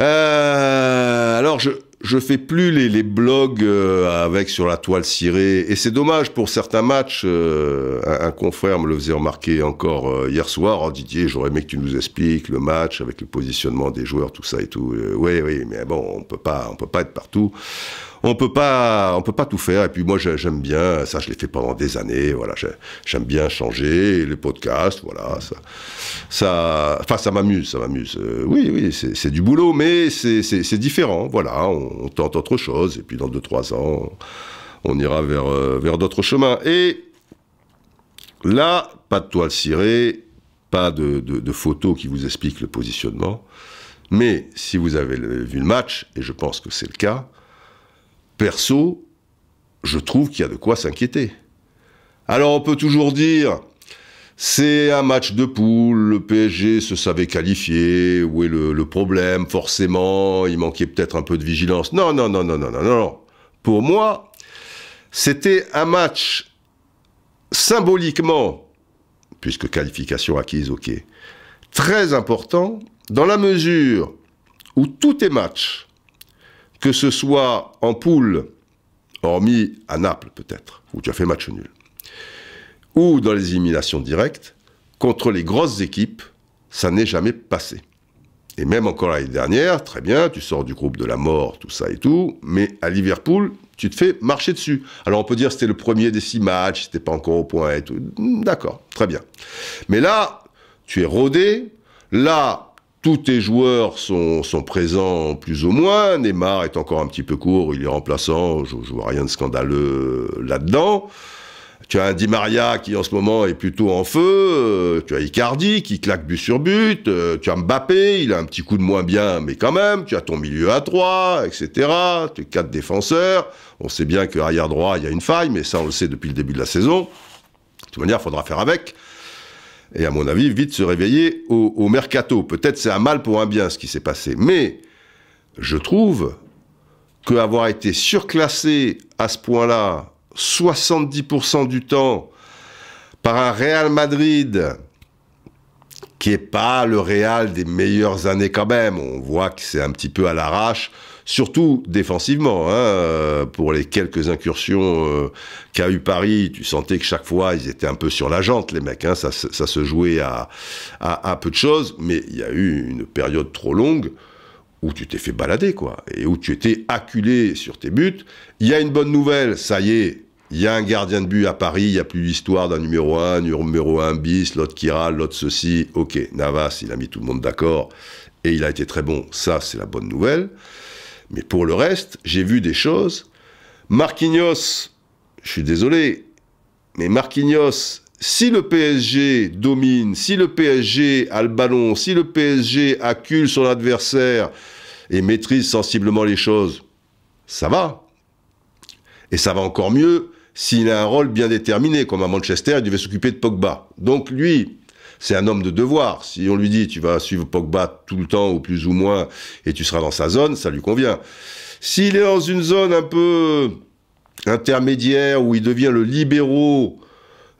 euh, alors je je fais plus les, les blogs euh, avec sur la toile cirée et c'est dommage pour certains matchs. Euh, un, un, confrère me le faisait remarquer encore euh, hier soir. Oh Didier, eh, j'aurais aimé que tu nous expliques le match avec le positionnement des joueurs, tout ça et tout. oui, oui, mais bon, on peut pas, on peut pas être partout on peut pas, on peut pas tout faire. Et puis moi, j'aime bien ça. Je l'ai fait pendant des années. Voilà, j'aime bien changer les podcasts. Voilà, ça, ça, enfin, ça m'amuse, ça m'amuse. Euh, oui, oui, c'est du boulot, mais c'est différent. Voilà, on, tente autre chose. Et puis dans deux trois ans, on ira vers euh, vers d'autres chemins. Et là, pas de toile cirée, pas de, de, de photos qui vous expliquent le positionnement. Mais si vous avez vu le match, et je pense que c'est le cas, perso, je trouve qu'il y a de quoi s'inquiéter. Alors on peut toujours dire, c'est un match de poule, le PSG se savait qualifié, où est le, problème Forcément, il manquait peut-être un peu de vigilance. Non, non, non, non, non, non, non. Pour moi, c'était un match symboliquement, puisque qualification acquise, ok, très important, dans la mesure où tout est match que ce soit en poule, hormis à Naples peut-être, où tu as fait match nul, ou dans les éliminations directes, contre les grosses équipes, ça n'est jamais passé. Et même encore l'année dernière, très bien, tu sors du groupe de la mort, tout ça et tout, mais à Liverpool, tu te fais marcher dessus. Alors on peut dire c'était le premier des six matchs, c'était pas encore au point et tout. D'accord, très bien. Mais là, tu es rodé, là, tous tes joueurs sont, présents plus ou moins. Neymar est encore un petit peu court, il est remplaçant, je, vois rien de scandaleux là-dedans. Tu as un Di Maria qui en ce moment est plutôt en feu, euh, tu as Icardi qui claque but sur but, euh, tu as Mbappé, il a un petit coup de moins bien, mais quand même, tu as ton milieu à trois, etc. Tu as quatre défenseurs, on sait bien que arrière droit, il y a une faille, mais ça on le sait depuis le début de la saison. De toute manière, il faudra faire avec et à mon avis, vite se réveiller au, mercato. Peut-être c'est un mal pour un bien ce qui s'est passé. Mais je trouve que été surclassé à ce point-là 70% du temps par un Real Madrid qui est pas le Real des meilleures années quand même. On voit que c'est un petit peu à l'arrache, surtout défensivement. Hein, euh, pour les quelques incursions euh, qu'a eu Paris, tu sentais que chaque fois ils étaient un peu sur la jante, les mecs. Hein. ça, se jouait à, à peu de choses, mais il y a eu une période trop longue où tu t'es fait balader, quoi, et où tu étais acculé sur tes buts. Il y a une bonne nouvelle, ça y est, il y a un gardien de but à Paris, il n'y a plus l'histoire d'un numéro 1, numéro 1 bis, l'autre qui râle, l'autre ceci. Ok, Navas, il a mis tout le monde d'accord et il a été très bon. Ça, c'est la bonne nouvelle. Mais pour le reste, j'ai vu des choses. Marquinhos, je suis désolé, mais Marquinhos, si le PSG domine, si le PSG a le ballon, si le PSG accule son adversaire et maîtrise sensiblement les choses, ça va. Et ça va encore mieux s'il a un rôle bien déterminé, comme à Manchester, il devait s'occuper de Pogba. Donc lui, c'est un homme de devoir. Si on lui dit tu vas suivre Pogba tout le temps, ou plus ou moins, et tu seras dans sa zone, ça lui convient. S'il est dans une zone un peu intermédiaire, où il devient le libéraux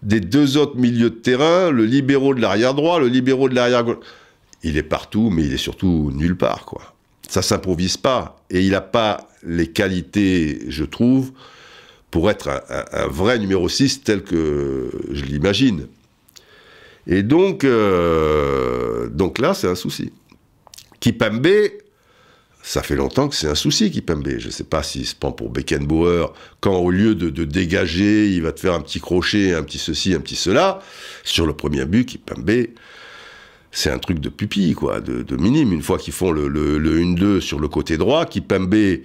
des deux autres milieux de terrain, le libéraux de l'arrière droit, le libéraux de l'arrière gauche, il est partout, mais il est surtout nulle part, quoi. Ça s'improvise pas, et il n'a pas les qualités, je trouve, pour être un, vrai numéro 6 tel que je l'imagine. Et donc, euh, donc là, c'est un souci. Kipembe, ça fait longtemps que c'est un souci, Kipembe. Je ne sais pas s'il se prend pour Beckenbauer, quand au lieu de, dégager, il va te faire un petit crochet, un petit ceci, un petit cela. Sur le premier but, Kipembe, c'est un truc de pupille, quoi, de, minime. Une fois qu'ils font le, le, le 1-2 sur le côté droit, Kipembe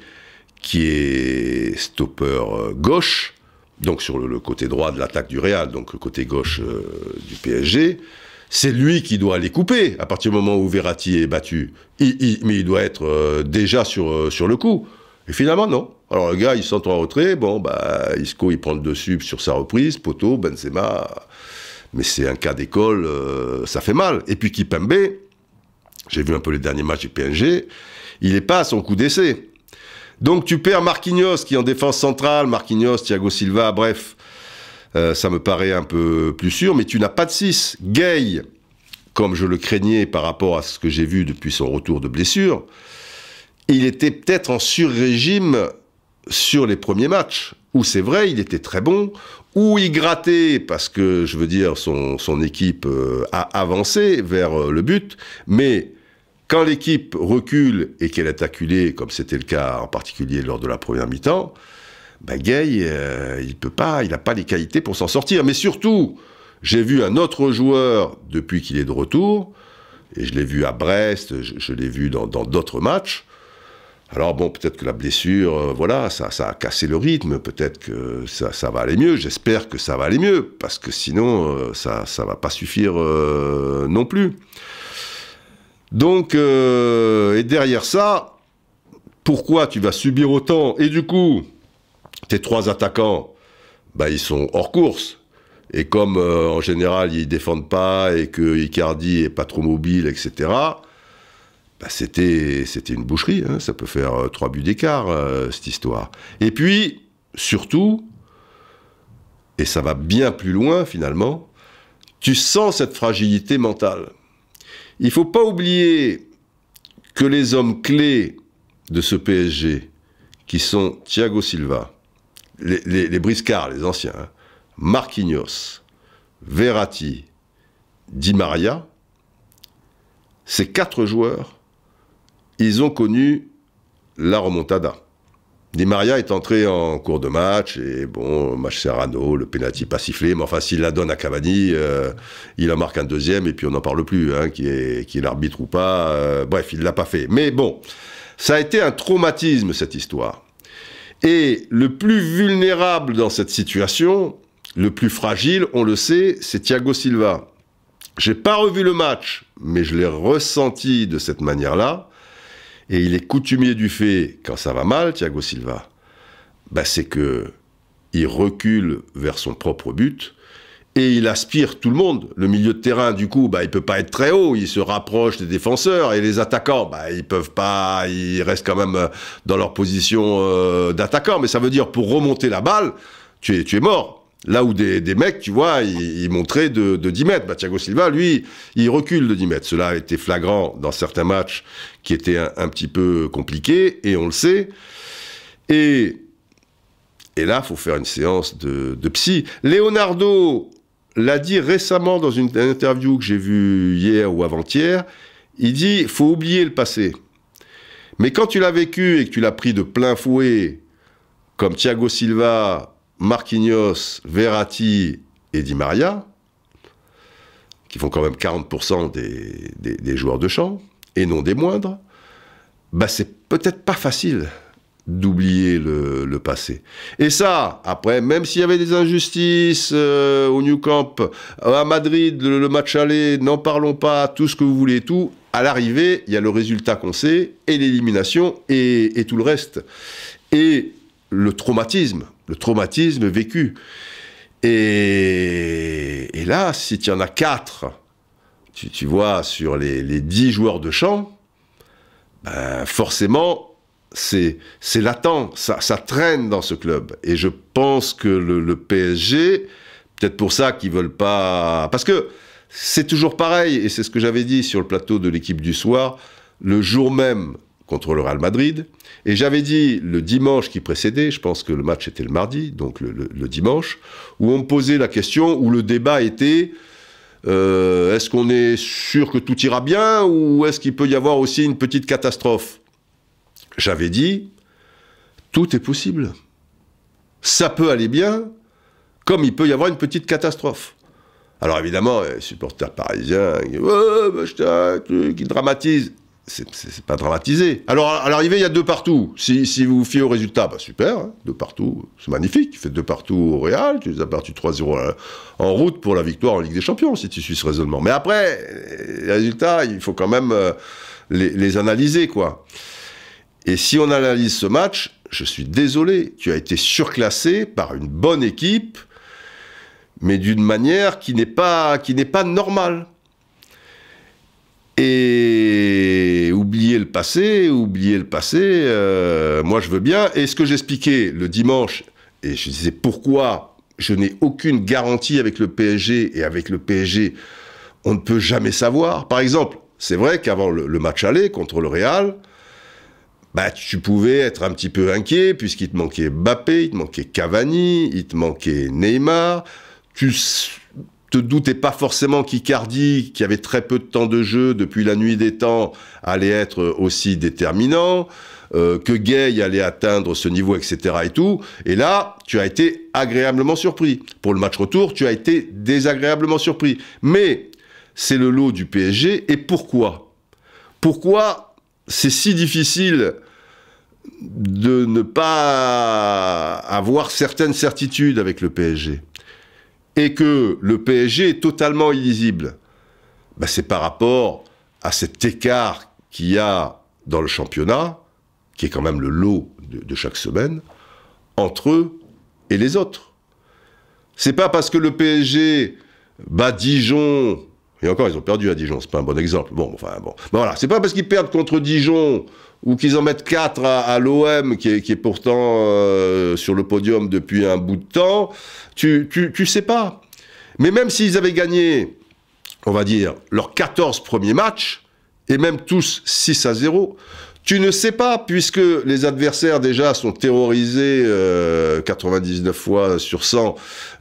qui est stopper euh, gauche, donc sur le, côté droit de l'attaque du Real, donc le côté gauche euh, du PSG, c'est lui qui doit les couper à partir du moment où Verratti est battu. mais il doit être euh, déjà sur, sur le coup. Et finalement, non. Alors le gars, il s'entend en retrait, bon, bah, Isco, il prend le dessus sur sa reprise, Poto, Benzema, mais c'est un cas d'école, ça fait mal. Et puis Kipembe, j'ai vu un peu les derniers matchs du PSG, il n'est pas à son coup d'essai. Donc tu perds Marquinhos qui est en défense centrale, Marquinhos, Thiago Silva, bref, euh, ça me paraît un peu plus sûr, mais tu n'as pas de 6. Gay, comme je le craignais par rapport à ce que j'ai vu depuis son retour de blessure, il était peut-être en sur sur les premiers matchs, où c'est vrai, il était très bon, où il grattait, parce que je veux dire, son, son équipe euh, a avancé vers euh, le but, mais quand l'équipe recule et qu'elle est acculée, comme c'était le cas en particulier lors de la première mi-temps, ben, Gay, euh, il peut pas, il n'a pas les qualités pour s'en sortir. Mais surtout, j'ai vu un autre joueur depuis qu'il est de retour, et je l'ai vu à Brest, je, l'ai vu dans d'autres matchs. Alors bon, peut-être que la blessure, euh, voilà, ça, ça, a cassé le rythme, peut-être que ça, va aller mieux, j'espère que ça va aller mieux, parce que sinon, euh, ça ne va pas suffire non plus. Donc, euh, et derrière ça, pourquoi tu vas subir autant Et du coup, tes trois attaquants, bah, ils sont hors course. Et comme euh, en général, ils défendent pas et que Icardi est pas trop mobile, etc., bah, c'était une boucherie. Hein. Ça peut faire euh, trois buts d'écart, cette histoire. Et puis, surtout, et ça va bien plus loin finalement, tu sens cette fragilité mentale. Il ne faut pas oublier que les hommes clés de ce PSG, qui sont Thiago Silva, les, les briscards, les anciens, hein, Marquinhos, Verratti, Di Maria, ces quatre joueurs, ils ont connu la remontada. Di Maria est entré en cours de match et bon, match Serrano, le penalty pas sifflé, mais enfin s'il la donne à Cavani, euh, il en marque un deuxième et puis on n'en parle plus, hein, qui est, l'arbitre ou pas. Euh, bref, il l'a pas fait. Mais bon, ça a été un traumatisme cette histoire. Et le plus vulnérable dans cette situation, le plus fragile, on le sait, c'est Thiago Silva. J'ai pas revu le match, mais je l'ai ressenti de cette manière-là. Et il est coutumier du fait, quand ça va mal, Thiago Silva, bah c'est que il recule vers son propre but et il aspire tout le monde. Le milieu de terrain, du coup, bah, il peut pas être très haut, il se rapproche des défenseurs et les attaquants, bah, ils peuvent pas, ils restent quand même euh, dans leur position euh, d'attaquant. Mais ça veut dire pour remonter la balle, tu es, tu es mort. Là où des, mecs, tu vois, ils, montraient de, 10 mètres. Bah, Thiago Silva, lui, il recule de 10 mètres. Cela a été flagrant dans certains matchs qui étaient un, petit peu compliqués, et on le sait. Et, et là, faut faire une séance de, psy. Leonardo l'a dit récemment dans une, interview que j'ai vue hier ou avant-hier. Il dit, faut oublier le passé. Mais quand tu l'as vécu et que tu l'as pris de plein fouet, comme Thiago Silva Marquinhos, Verratti et Di Maria, qui font quand même 40% des, joueurs de champ, et non des moindres, bah c'est peut-être pas facile d'oublier le, passé. Et ça, après, même s'il y avait des injustices euh, au New Camp, à Madrid, le, match aller, n'en parlons pas, tout ce que vous voulez, tout, à l'arrivée, il y a le résultat qu'on sait, et l'élimination, et tout le reste. Et le traumatisme le traumatisme vécu. Et, là, si tu en as quatre, tu, vois, sur les, dix joueurs de champ, ben, forcément, c'est latent, ça, traîne dans ce club. Et je pense que le, le PSG, peut-être pour ça qu'ils veulent pas... Parce que c'est toujours pareil, et c'est ce que j'avais dit sur le plateau de l'équipe du soir, le jour même contre le Real Madrid. Et j'avais dit le dimanche qui précédait, je pense que le match était le mardi, donc le, dimanche, où on me posait la question, où le débat était euh, est-ce qu'on est sûr que tout ira bien ou est-ce qu'il peut y avoir aussi une petite catastrophe J'avais dit tout est possible. Ça peut aller bien, comme il peut y avoir une petite catastrophe. Alors évidemment, les supporters parisiens, qui dramatisent c'est pas dramatisé. Alors, à l'arrivée, il y a deux partout. Si, vous fiez au résultat, bah, super, hein. deux partout, c'est magnifique. Tu fais deux partout au Real, tu les as 3-0 en route pour la victoire en Ligue des Champions, si tu suis ce raisonnement. Mais après, euh, les résultats, il faut quand même euh, les, analyser, quoi. Et si on analyse ce match, je suis désolé, tu as été surclassé par une bonne équipe, mais d'une manière qui n'est pas, pas normale. Et oublier le passé, oublier le passé, euh, moi je veux bien. Et ce que j'expliquais le dimanche, et je disais pourquoi je n'ai aucune garantie avec le PSG, et avec le PSG, on ne peut jamais savoir. Par exemple, c'est vrai qu'avant le, match aller contre le Real, bah, tu pouvais être un petit peu inquiet puisqu'il te manquait Mbappé, il te manquait Cavani, il te manquait Neymar. Tu, te doutais pas forcément qu'Icardi, qui avait très peu de temps de jeu depuis la nuit des temps, allait être aussi déterminant, euh, que Gay allait atteindre ce niveau, etc. et tout. Et là, tu as été agréablement surpris. Pour le match retour, tu as été désagréablement surpris. Mais c'est le lot du PSG. Et pourquoi Pourquoi c'est si difficile de ne pas avoir certaines certitudes avec le PSG et que le PSG est totalement illisible, bah, c'est par rapport à cet écart qu'il y a dans le championnat, qui est quand même le lot de, chaque semaine, entre eux et les autres. C'est pas parce que le PSG bat Dijon, et encore ils ont perdu à Dijon, c'est pas un bon exemple. Bon, enfin bon. voilà, c'est pas parce qu'ils perdent contre Dijon ou qu'ils en mettent 4 à, l'OM, qui est, pourtant euh, sur le podium depuis un bout de temps, tu, ne sais pas. Mais même s'ils avaient gagné, on va dire, leurs 14 premiers matchs, et même tous 6 à 0, tu ne sais pas, puisque les adversaires déjà sont terrorisés 99 euh, fois sur 100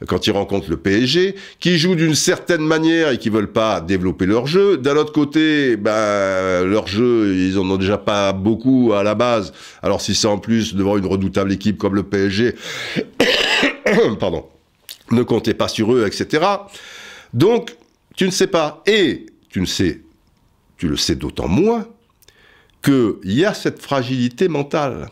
quand ils rencontrent le PSG, qui jouent d'une certaine manière et qui veulent pas développer leur jeu. D'un autre côté, ben, leur jeu, ils en ont déjà pas beaucoup à la base. Alors si c'est en plus devant une redoutable équipe comme le PSG, pardon, ne comptez pas sur eux, etc. Donc, tu ne sais pas. Et tu ne sais, tu le sais d'autant moins qu'il y a cette fragilité mentale.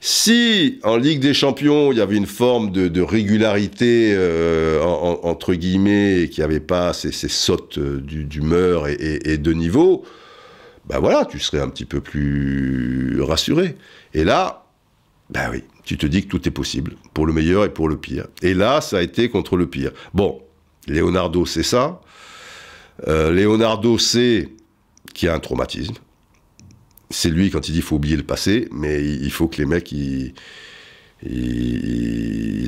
Si en Ligue des Champions, il y avait une forme de, régularité, euh, entre guillemets, qui avait pas ces, ces sautes euh, d'humeur et, de niveau, ben voilà, tu serais un petit peu plus rassuré. Et là, ben oui, tu te dis que tout est possible, pour le meilleur et pour le pire. Et là, ça a été contre le pire. Bon, Leonardo, c'est ça. Euh, Leonardo, c'est qu'il y a un traumatisme c'est lui quand il dit faut oublier le passé, mais il faut que les mecs ils,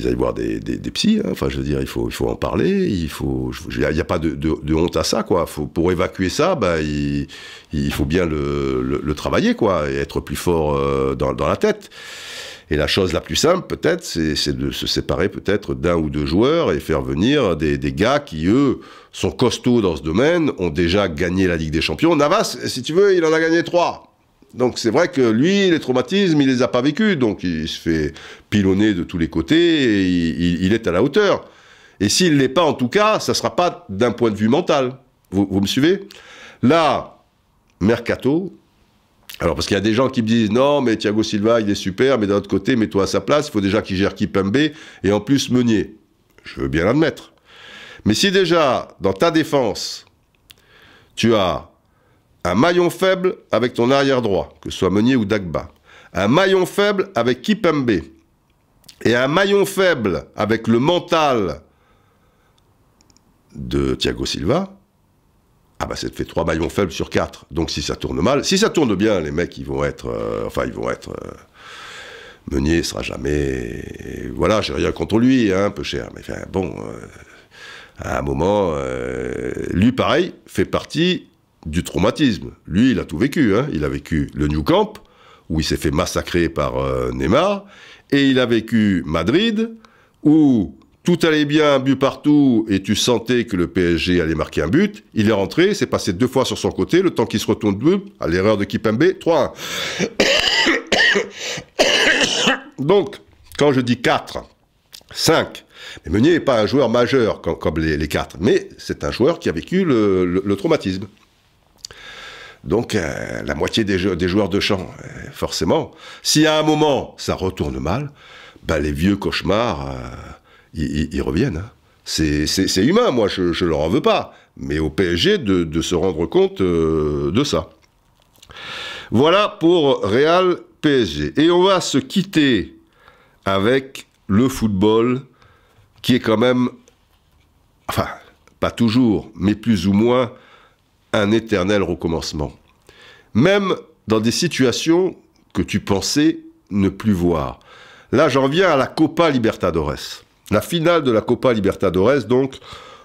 aillent voir des, des, psys. Hein. Enfin, je veux dire, il faut, il faut en parler. Il faut, il n'y a pas de, honte à ça, quoi. Faut, pour évacuer ça, bah, il, faut bien le, travailler, quoi, et être plus fort euh, dans, la tête. Et la chose la plus simple, peut-être, c'est de se séparer peut-être d'un ou deux joueurs et faire venir des, des, gars qui, eux, sont costauds dans ce domaine, ont déjà gagné la Ligue des Champions. Navas, si tu veux, il en a gagné trois. Donc c'est vrai que lui, les traumatismes, il les a pas vécus, donc il se fait pilonner de tous les côtés, et il, est à la hauteur. Et s'il l'est pas, en tout cas, ça sera pas d'un point de vue mental. Vous, vous me suivez Là, Mercato, alors parce qu'il y a des gens qui me disent non mais Thiago Silva il est super mais d'un autre côté mets-toi à sa place, il faut déjà qu'il gère Kipembe et en plus Meunier. Je veux bien l'admettre. Mais si déjà dans ta défense tu as un maillon faible avec ton arrière droit, que ce soit Meunier ou Dagba. Un maillon faible avec Kipembe. Et un maillon faible avec le mental de Thiago Silva, ah bah ça te fait trois maillons faibles sur quatre. Donc si ça tourne mal, si ça tourne bien, les mecs ils vont être, euh, enfin ils vont être. Euh, Meunier sera jamais, voilà, j'ai rien contre lui, hein, un peu cher, mais bon, euh, à un moment, lui pareil fait partie du traumatisme. Lui, il a tout vécu. Hein. Il a vécu le New Camp, où il s'est fait massacrer par euh, Neymar, et il a vécu Madrid, où tout allait bien, but partout, et tu sentais que le PSG allait marquer un but. Il est rentré, s'est passé deux fois sur son côté, le temps qu'il se retourne, deux, à l'erreur de Kipembe, 3 Donc, quand je dis 4, 5, mais Meunier n'est pas un joueur majeur comme, les, les, quatre, mais c'est un joueur qui a vécu le traumatisme. Donc euh, la moitié des, joueurs de champ, euh, forcément. Si à un moment ça retourne mal, bah, les vieux cauchemars, ils euh, reviennent. Hein. C'est humain, moi je, ne leur en veux pas. Mais au PSG de, de se rendre compte de ça. Voilà pour Real PSG. Et on va se quitter avec le football qui est quand même, enfin pas toujours, mais plus ou moins un éternel recommencement. Même dans des situations que tu pensais ne plus voir. Là, j'en viens à la Copa Libertadores. La finale de la Copa Libertadores, donc,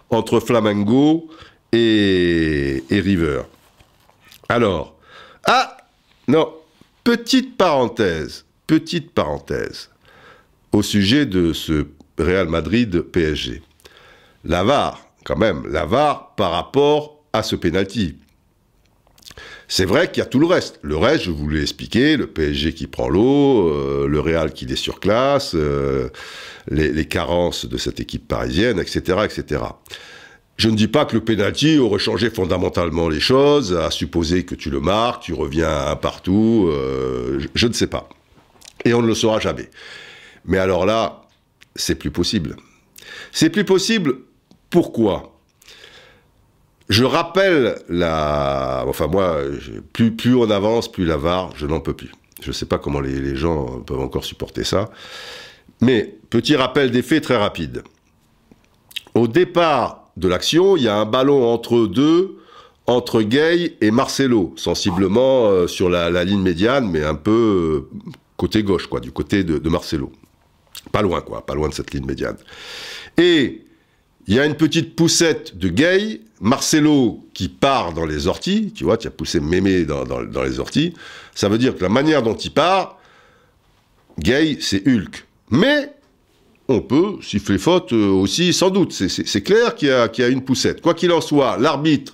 entre Flamengo et, River. Alors, ah, non, petite parenthèse, petite parenthèse, au sujet de ce Real Madrid-PSG. L'avare, quand même, l'avare par rapport à ce pénalty. C'est vrai qu'il y a tout le reste. Le reste, je vous l'ai expliqué, le PSG qui prend l'eau, euh, le Real qui est surclasse, euh, les, carences de cette équipe parisienne, etc., etc. Je ne dis pas que le penalty aurait changé fondamentalement les choses, à supposer que tu le marques, tu reviens partout, euh, je, je ne sais pas. Et on ne le saura jamais. Mais alors là, c'est plus possible. C'est plus possible, pourquoi je rappelle la. Enfin, moi, plus, on avance, plus la VAR, je n'en peux plus. Je ne sais pas comment les, gens peuvent encore supporter ça. Mais, petit rappel des faits très rapide. Au départ de l'action, il y a un ballon entre deux, entre Gay et Marcelo, sensiblement euh, sur la, ligne médiane, mais un peu euh, côté gauche, quoi, du côté de, de Marcelo. Pas loin, quoi, pas loin de cette ligne médiane. Et il y a une petite poussette de Gay, Marcelo qui part dans les orties, tu vois, tu as poussé Mémé dans, les orties. Ça veut dire que la manière dont il part, Gay, c'est Hulk. Mais on peut siffler faute euh, aussi, sans doute. C'est clair qu'il y, a une poussette. Quoi qu'il en soit, l'arbitre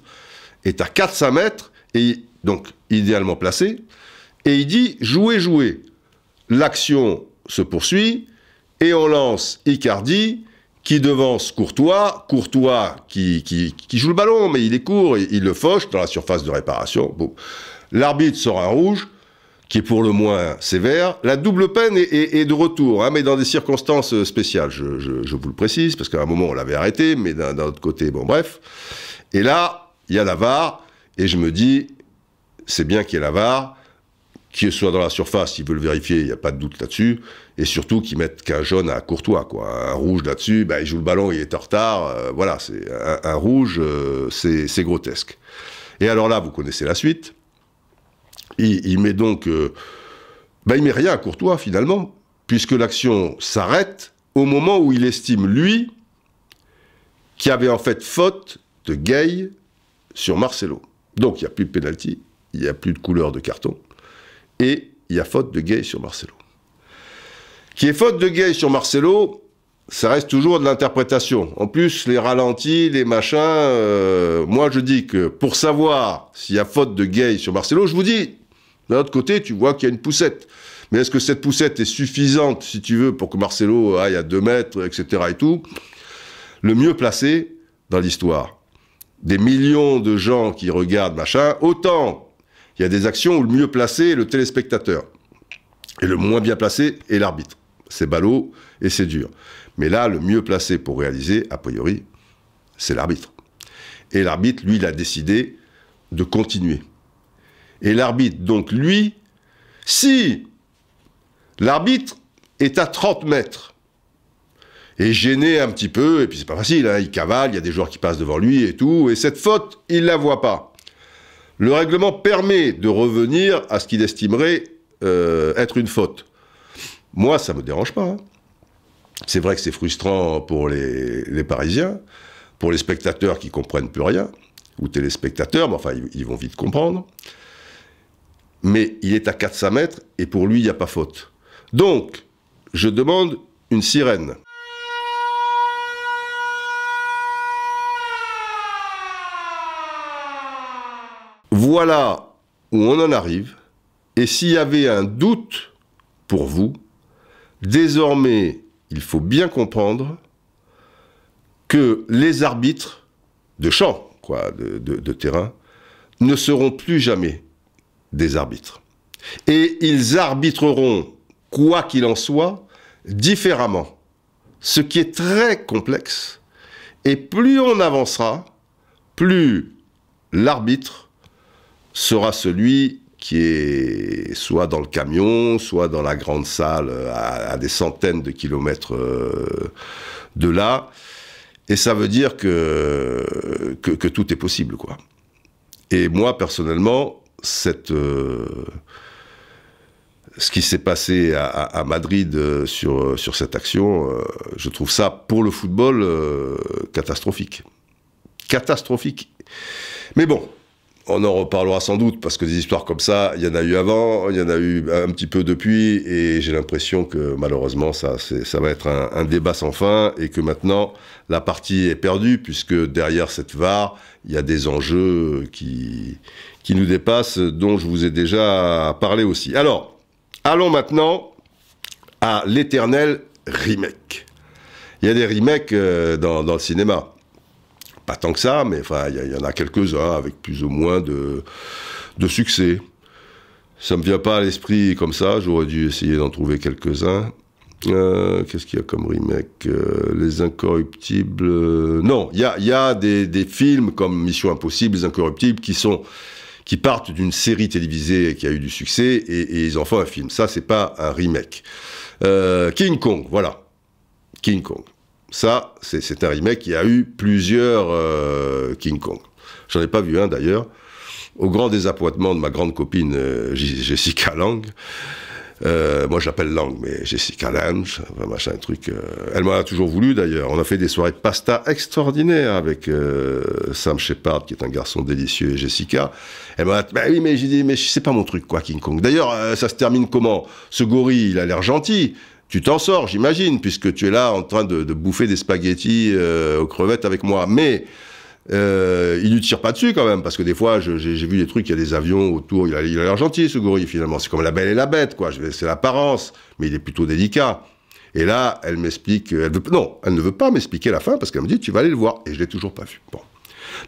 est à 400 mètres, et, donc idéalement placé, et il dit jouez, jouez. L'action se poursuit, et on lance Icardi qui devance Courtois, Courtois qui, qui, joue le ballon, mais il est court, il, le fauche dans la surface de réparation. Bon. L'arbitre sort un rouge, qui est pour le moins sévère. La double peine est, de retour, hein, mais dans des circonstances spéciales, je, vous le précise, parce qu'à un moment on l'avait arrêté, mais d'un autre côté, bon bref. Et là, il y a la et je me dis, c'est bien qu'il y ait la qu'il soit dans la surface, il veut le vérifier, il n'y a pas de doute là-dessus. Et surtout qu'ils mettent qu'un jaune à Courtois, quoi. Un rouge là-dessus, ben, il joue le ballon, il est en retard. Euh, voilà, c'est un, rouge, euh, c'est grotesque. Et alors là, vous connaissez la suite. Il, met donc. Euh, ben, il met rien à Courtois, finalement, puisque l'action s'arrête au moment où il estime, lui, qu'il avait en fait faute de Gay sur Marcelo. Donc il n'y a plus de pénalty, il n'y a plus de couleur de carton. Et il y a faute de Gay sur Marcelo. Qui est faute de Gay sur Marcelo, ça reste toujours de l'interprétation. En plus, les ralentis, les machins, euh, moi je dis que pour savoir s'il y a faute de Gay sur Marcelo, je vous dis, d'un autre côté, tu vois qu'il y a une poussette. Mais est-ce que cette poussette est suffisante, si tu veux, pour que Marcelo aille à 2 mètres, etc. et tout Le mieux placé dans l'histoire. Des millions de gens qui regardent, machin, autant il y a des actions où le mieux placé est le téléspectateur. Et le moins bien placé est l'arbitre. C'est ballot et c'est dur. Mais là, le mieux placé pour réaliser, a priori, c'est l'arbitre. Et l'arbitre, lui, il a décidé de continuer. Et l'arbitre, donc lui, si l'arbitre est à 30 mètres, et gêné un petit peu, et puis c'est pas facile, hein, il cavale, il y a des joueurs qui passent devant lui et tout, et cette faute, il la voit pas. Le règlement permet de revenir à ce qu'il estimerait euh, être une faute. Moi, ça ne me dérange pas. Hein. C'est vrai que c'est frustrant pour les, Parisiens, pour les spectateurs qui comprennent plus rien, ou téléspectateurs, mais enfin, ils, ils vont vite comprendre. Mais il est à 400 mètres et pour lui, il n'y a pas faute. Donc, je demande une sirène. Voilà où on en arrive. Et s'il y avait un doute pour vous, désormais, il faut bien comprendre que les arbitres de champ, quoi, de, de terrain, ne seront plus jamais des arbitres. Et ils arbitreront, quoi qu'il en soit, différemment. Ce qui est très complexe. Et plus on avancera, plus l'arbitre sera celui qui est soit dans le camion, soit dans la grande salle euh, à, des centaines de kilomètres euh, de là. Et ça veut dire que, que, tout est possible, quoi. Et moi, personnellement, cette, euh, ce qui s'est passé à, Madrid sur, sur cette action, je trouve ça, pour le football, catastrophique. Catastrophique. Mais bon, on en reparlera sans doute, parce que des histoires comme ça, il y en a eu avant, il y en a eu un petit peu depuis, et j'ai l'impression que malheureusement, ça, ça va être un, débat sans fin, et que maintenant, la partie est perdue, puisque derrière cette VAR, il y a des enjeux qui, qui nous dépassent, dont je vous ai déjà parlé aussi. Alors, allons maintenant à l'éternel remake. Il y a des remakes euh, dans le cinéma pas tant que ça, mais enfin, il y, en a quelques-uns avec plus ou moins de, de succès. Ça me vient pas à l'esprit comme ça, j'aurais dû essayer d'en trouver quelques-uns. Euh, qu'est-ce qu'il y a comme remake euh, Les Incorruptibles. Euh, non, il y a, y a des, des, films comme Mission Impossible, Les Incorruptibles, qui sont qui partent d'une série télévisée qui a eu du succès et, et ils en font un film. Ça, c'est pas un remake. King Kong, voilà. King Kong. Ça, c'est un remake qui a eu plusieurs euh, King Kong. J'en ai pas vu un d'ailleurs. Au grand désappointement de ma grande copine euh, Jessica Lang. Euh, moi, j'appelle l'appelle Lang, mais Jessica Lang, machin, truc. elle m'en a toujours voulu d'ailleurs. On a fait des soirées de pasta extraordinaires avec Sam Shepard, qui est un garçon délicieux, et Jessica. Elle m'a dit, bah oui, mais j'ai dit, mais c'est pas mon truc, quoi, King Kong. D'ailleurs, ça se termine comment Ce gorille, il a l'air gentil. Tu t'en sors, j'imagine, puisque tu es là en train de, bouffer des spaghettis euh, aux crevettes avec moi. Mais euh, il ne tire pas dessus quand même, parce que des fois, j'ai vu des trucs, il y a des avions autour, il a l'air gentil ce gorille finalement, c'est comme la belle et la bête, quoi, c'est l'apparence, mais il est plutôt délicat. Et là, elle m'explique, elle veut, non, elle ne veut pas m'expliquer la fin, parce qu'elle me dit, tu vas aller le voir, et je l'ai toujours pas vu. Bon.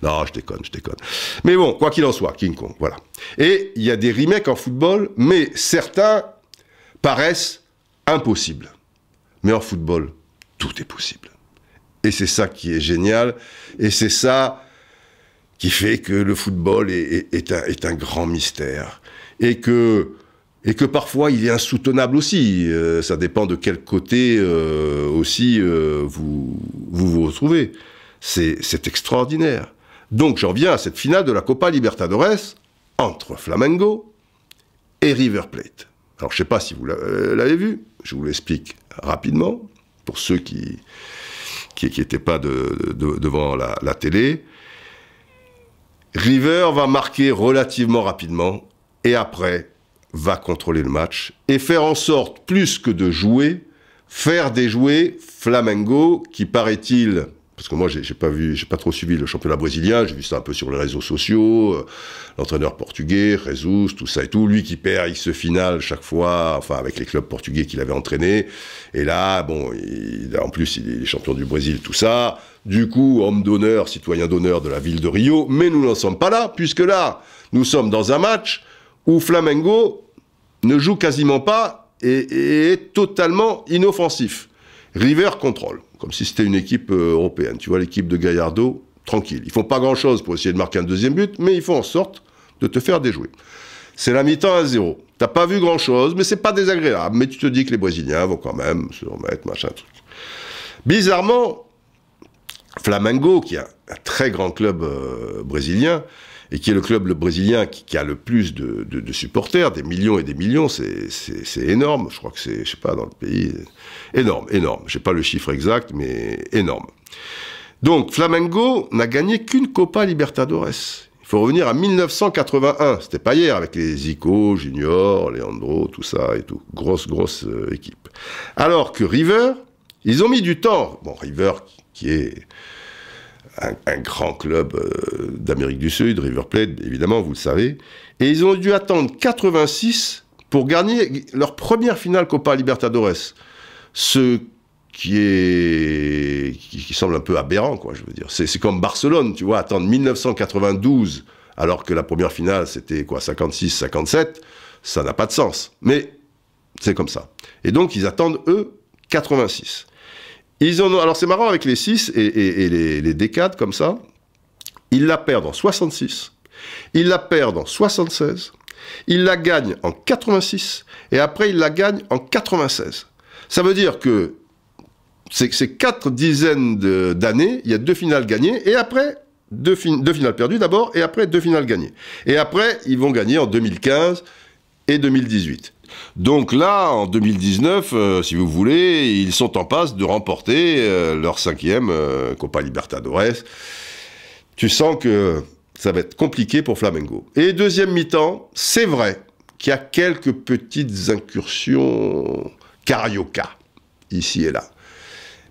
Non, je déconne, je déconne. Mais bon, quoi qu'il en soit, King Kong, voilà. Et il y a des remakes en football, mais certains paraissent impossible. Mais en football, tout est possible. Et c'est ça qui est génial. Et c'est ça qui fait que le football est, un, grand mystère. Et que, parfois, il est insoutenable aussi. Euh, ça dépend de quel côté euh, aussi euh, vous, vous vous retrouvez. C'est extraordinaire. Donc j'en viens à cette finale de la Copa Libertadores entre Flamengo et River Plate. Alors je ne sais pas si vous l'avez vu, je vous l'explique rapidement, pour ceux qui qui n'étaient pas devant la, télé. River va marquer relativement rapidement et après va contrôler le match et faire en sorte, plus que de jouer, faire des déjouer Flamengo qui, paraît-il, parce que moi, j'ai pas vu, j'ai pas trop suivi le championnat brésilien. J'ai vu ça un peu sur les réseaux sociaux. Euh, l'entraîneur portugais, Jesus, tout ça et tout. Lui qui perd X finale chaque fois, enfin, avec les clubs portugais qu'il avait entraînés. Et là, bon, en plus, il est champion du Brésil, tout ça. Du coup, homme d'honneur, citoyen d'honneur de la ville de Rio. Mais nous n'en sommes pas là, puisque là, nous sommes dans un match où Flamengo ne joue quasiment pas et est totalement inoffensif. River contrôle, comme si c'était une équipe euh, européenne. Tu vois, l'équipe de Gallardo, tranquille. Ils font pas grand-chose pour essayer de marquer un deuxième but, mais ils font en sorte de te faire déjouer. C'est la mi-temps à zéro. T'as pas vu grand-chose, mais c'est pas désagréable. Mais tu te dis que les Brésiliens vont quand même se remettre, machin, truc. Bizarrement, Flamengo, qui est un, très grand club euh, brésilien, et qui est le club brésilien qui, a le plus de, supporters, des millions et des millions, c'est énorme. Je crois que c'est, je sais pas, dans le pays, énorme, énorme. Je n'ai pas le chiffre exact, mais énorme. Donc, Flamengo n'a gagné qu'une Copa Libertadores. Il faut revenir à 1981. C'était pas hier avec les Ico, Junior, Leandro, tout ça et tout. Grosse, grosse euh, équipe. Alors que River, ils ont mis du temps. Bon, River qui est un, grand club euh, d'Amérique du Sud, River Plate, évidemment, vous le savez. Et ils ont dû attendre 86 pour gagner leur première finale Copa Libertadores. Ce qui est qui semble un peu aberrant, quoi, je veux dire. C'est comme Barcelone, tu vois, attendre 1992 alors que la première finale c'était quoi 56 57 ça n'a pas de sens mais c'est comme ça et donc ils attendent eux 86 ont, alors c'est marrant avec les 6 et, les, décades comme ça. Ils la perdent en 66, ils la perdent en 76, ils la gagnent en 86 et après ils la gagnent en 96. Ça veut dire que ces quatre dizaines d'années, il y a deux finales gagnées et après deux, finales perdues d'abord et après deux finales gagnées. Et après ils vont gagner en 2015 et 2018. Donc là, en 2019, euh, si vous voulez, ils sont en passe de remporter euh, leur cinquième euh, Copa Libertadores. Tu sens que ça va être compliqué pour Flamengo. Et deuxième mi-temps, c'est vrai qu'il y a quelques petites incursions carioca, ici et là.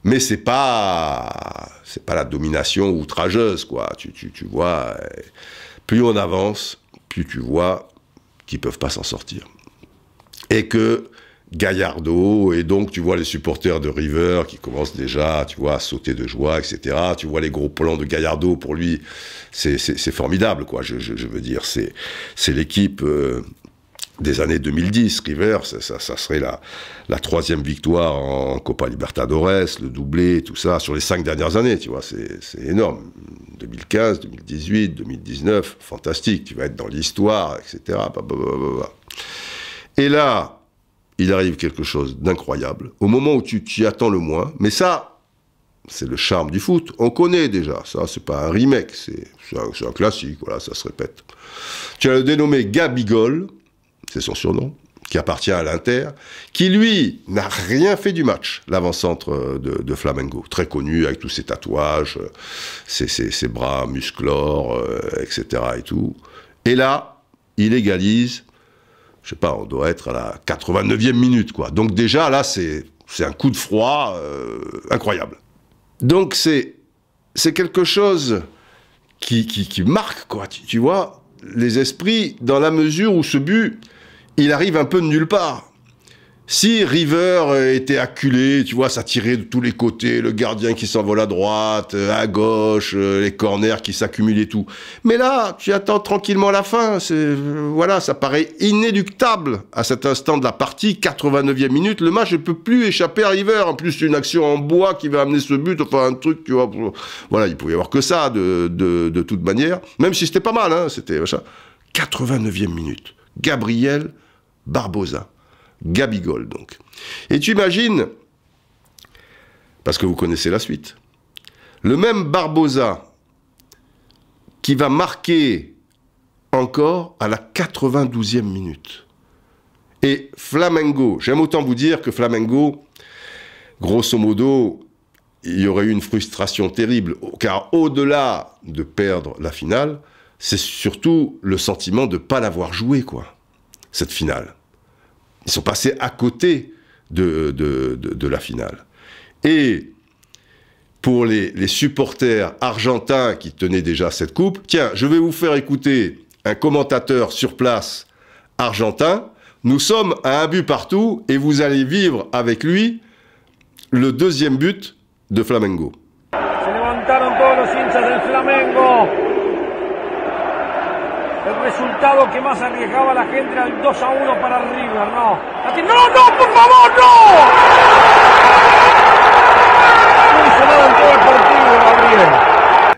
Mais c'est pas, c'est pas la domination outrageuse, quoi. Tu, tu, tu vois, plus on avance, plus tu vois qu'ils peuvent pas s'en sortir et que Gaillardo, et donc tu vois les supporters de River qui commencent déjà, tu vois, à sauter de joie, etc. Tu vois les gros plans de Gallardo pour lui, c'est formidable, quoi, je, veux dire, c'est l'équipe... Euh, des années 2010, River, ça, serait la, la, troisième victoire en Copa Libertadores, le doublé, tout ça, sur les cinq dernières années, tu vois, c'est énorme. 2015, 2018, 2019, fantastique, tu vas être dans l'histoire, etc. Et là, il arrive quelque chose d'incroyable, au moment où tu t'y attends le moins, mais ça, c'est le charme du foot, on connaît déjà, ça c'est pas un remake, c'est un, classique, voilà, ça se répète. Tu as le dénommé Gabigol, c'est son surnom, qui appartient à l'Inter, qui lui n'a rien fait du match, l'avant-centre de, Flamengo, très connu avec tous ses tatouages, ses, bras musclores, euh, etc. Et, tout. et là, il égalise je sais pas, on doit être à la 89e minute, quoi. Donc déjà, là, c'est un coup de froid euh, incroyable. Donc c'est quelque chose qui, qui, marque, quoi, tu, vois, les esprits, dans la mesure où ce but, il arrive un peu de nulle part. Si River euh, était acculé, tu vois, ça tirait de tous les côtés, le gardien qui s'envole à droite, euh, à gauche, euh, les corners qui s'accumulaient, et tout. Mais là, tu attends tranquillement la fin. Voilà, ça paraît inéluctable à cet instant de la partie, 89e minute. Le match ne peut plus échapper à River. En plus, une action en bois qui va amener ce but, enfin un truc, tu vois. Voilà, il pouvait y avoir que ça de, toute manière. Même si c'était pas mal, hein, c'était 89e minute. Gabriel Barbosa. Gabigol, donc. Et tu imagines, parce que vous connaissez la suite, le même Barbosa qui va marquer encore à la 92e minute. Et Flamengo, j'aime autant vous dire que Flamengo, grosso modo, il y aurait eu une frustration terrible, car au-delà de perdre la finale, c'est surtout le sentiment de ne pas l'avoir joué, quoi, cette finale. Ils sont passés à côté de, la finale. Et pour les, les, supporters argentins qui tenaient déjà cette coupe, tiens, je vais vous faire écouter un commentateur sur place argentin. Nous sommes à un but partout et vous allez vivre avec lui le deuxième but de Flamengo. resultado que más arriesgaba la gente era el 2 a 1 para River, no. No, no, por favor, no.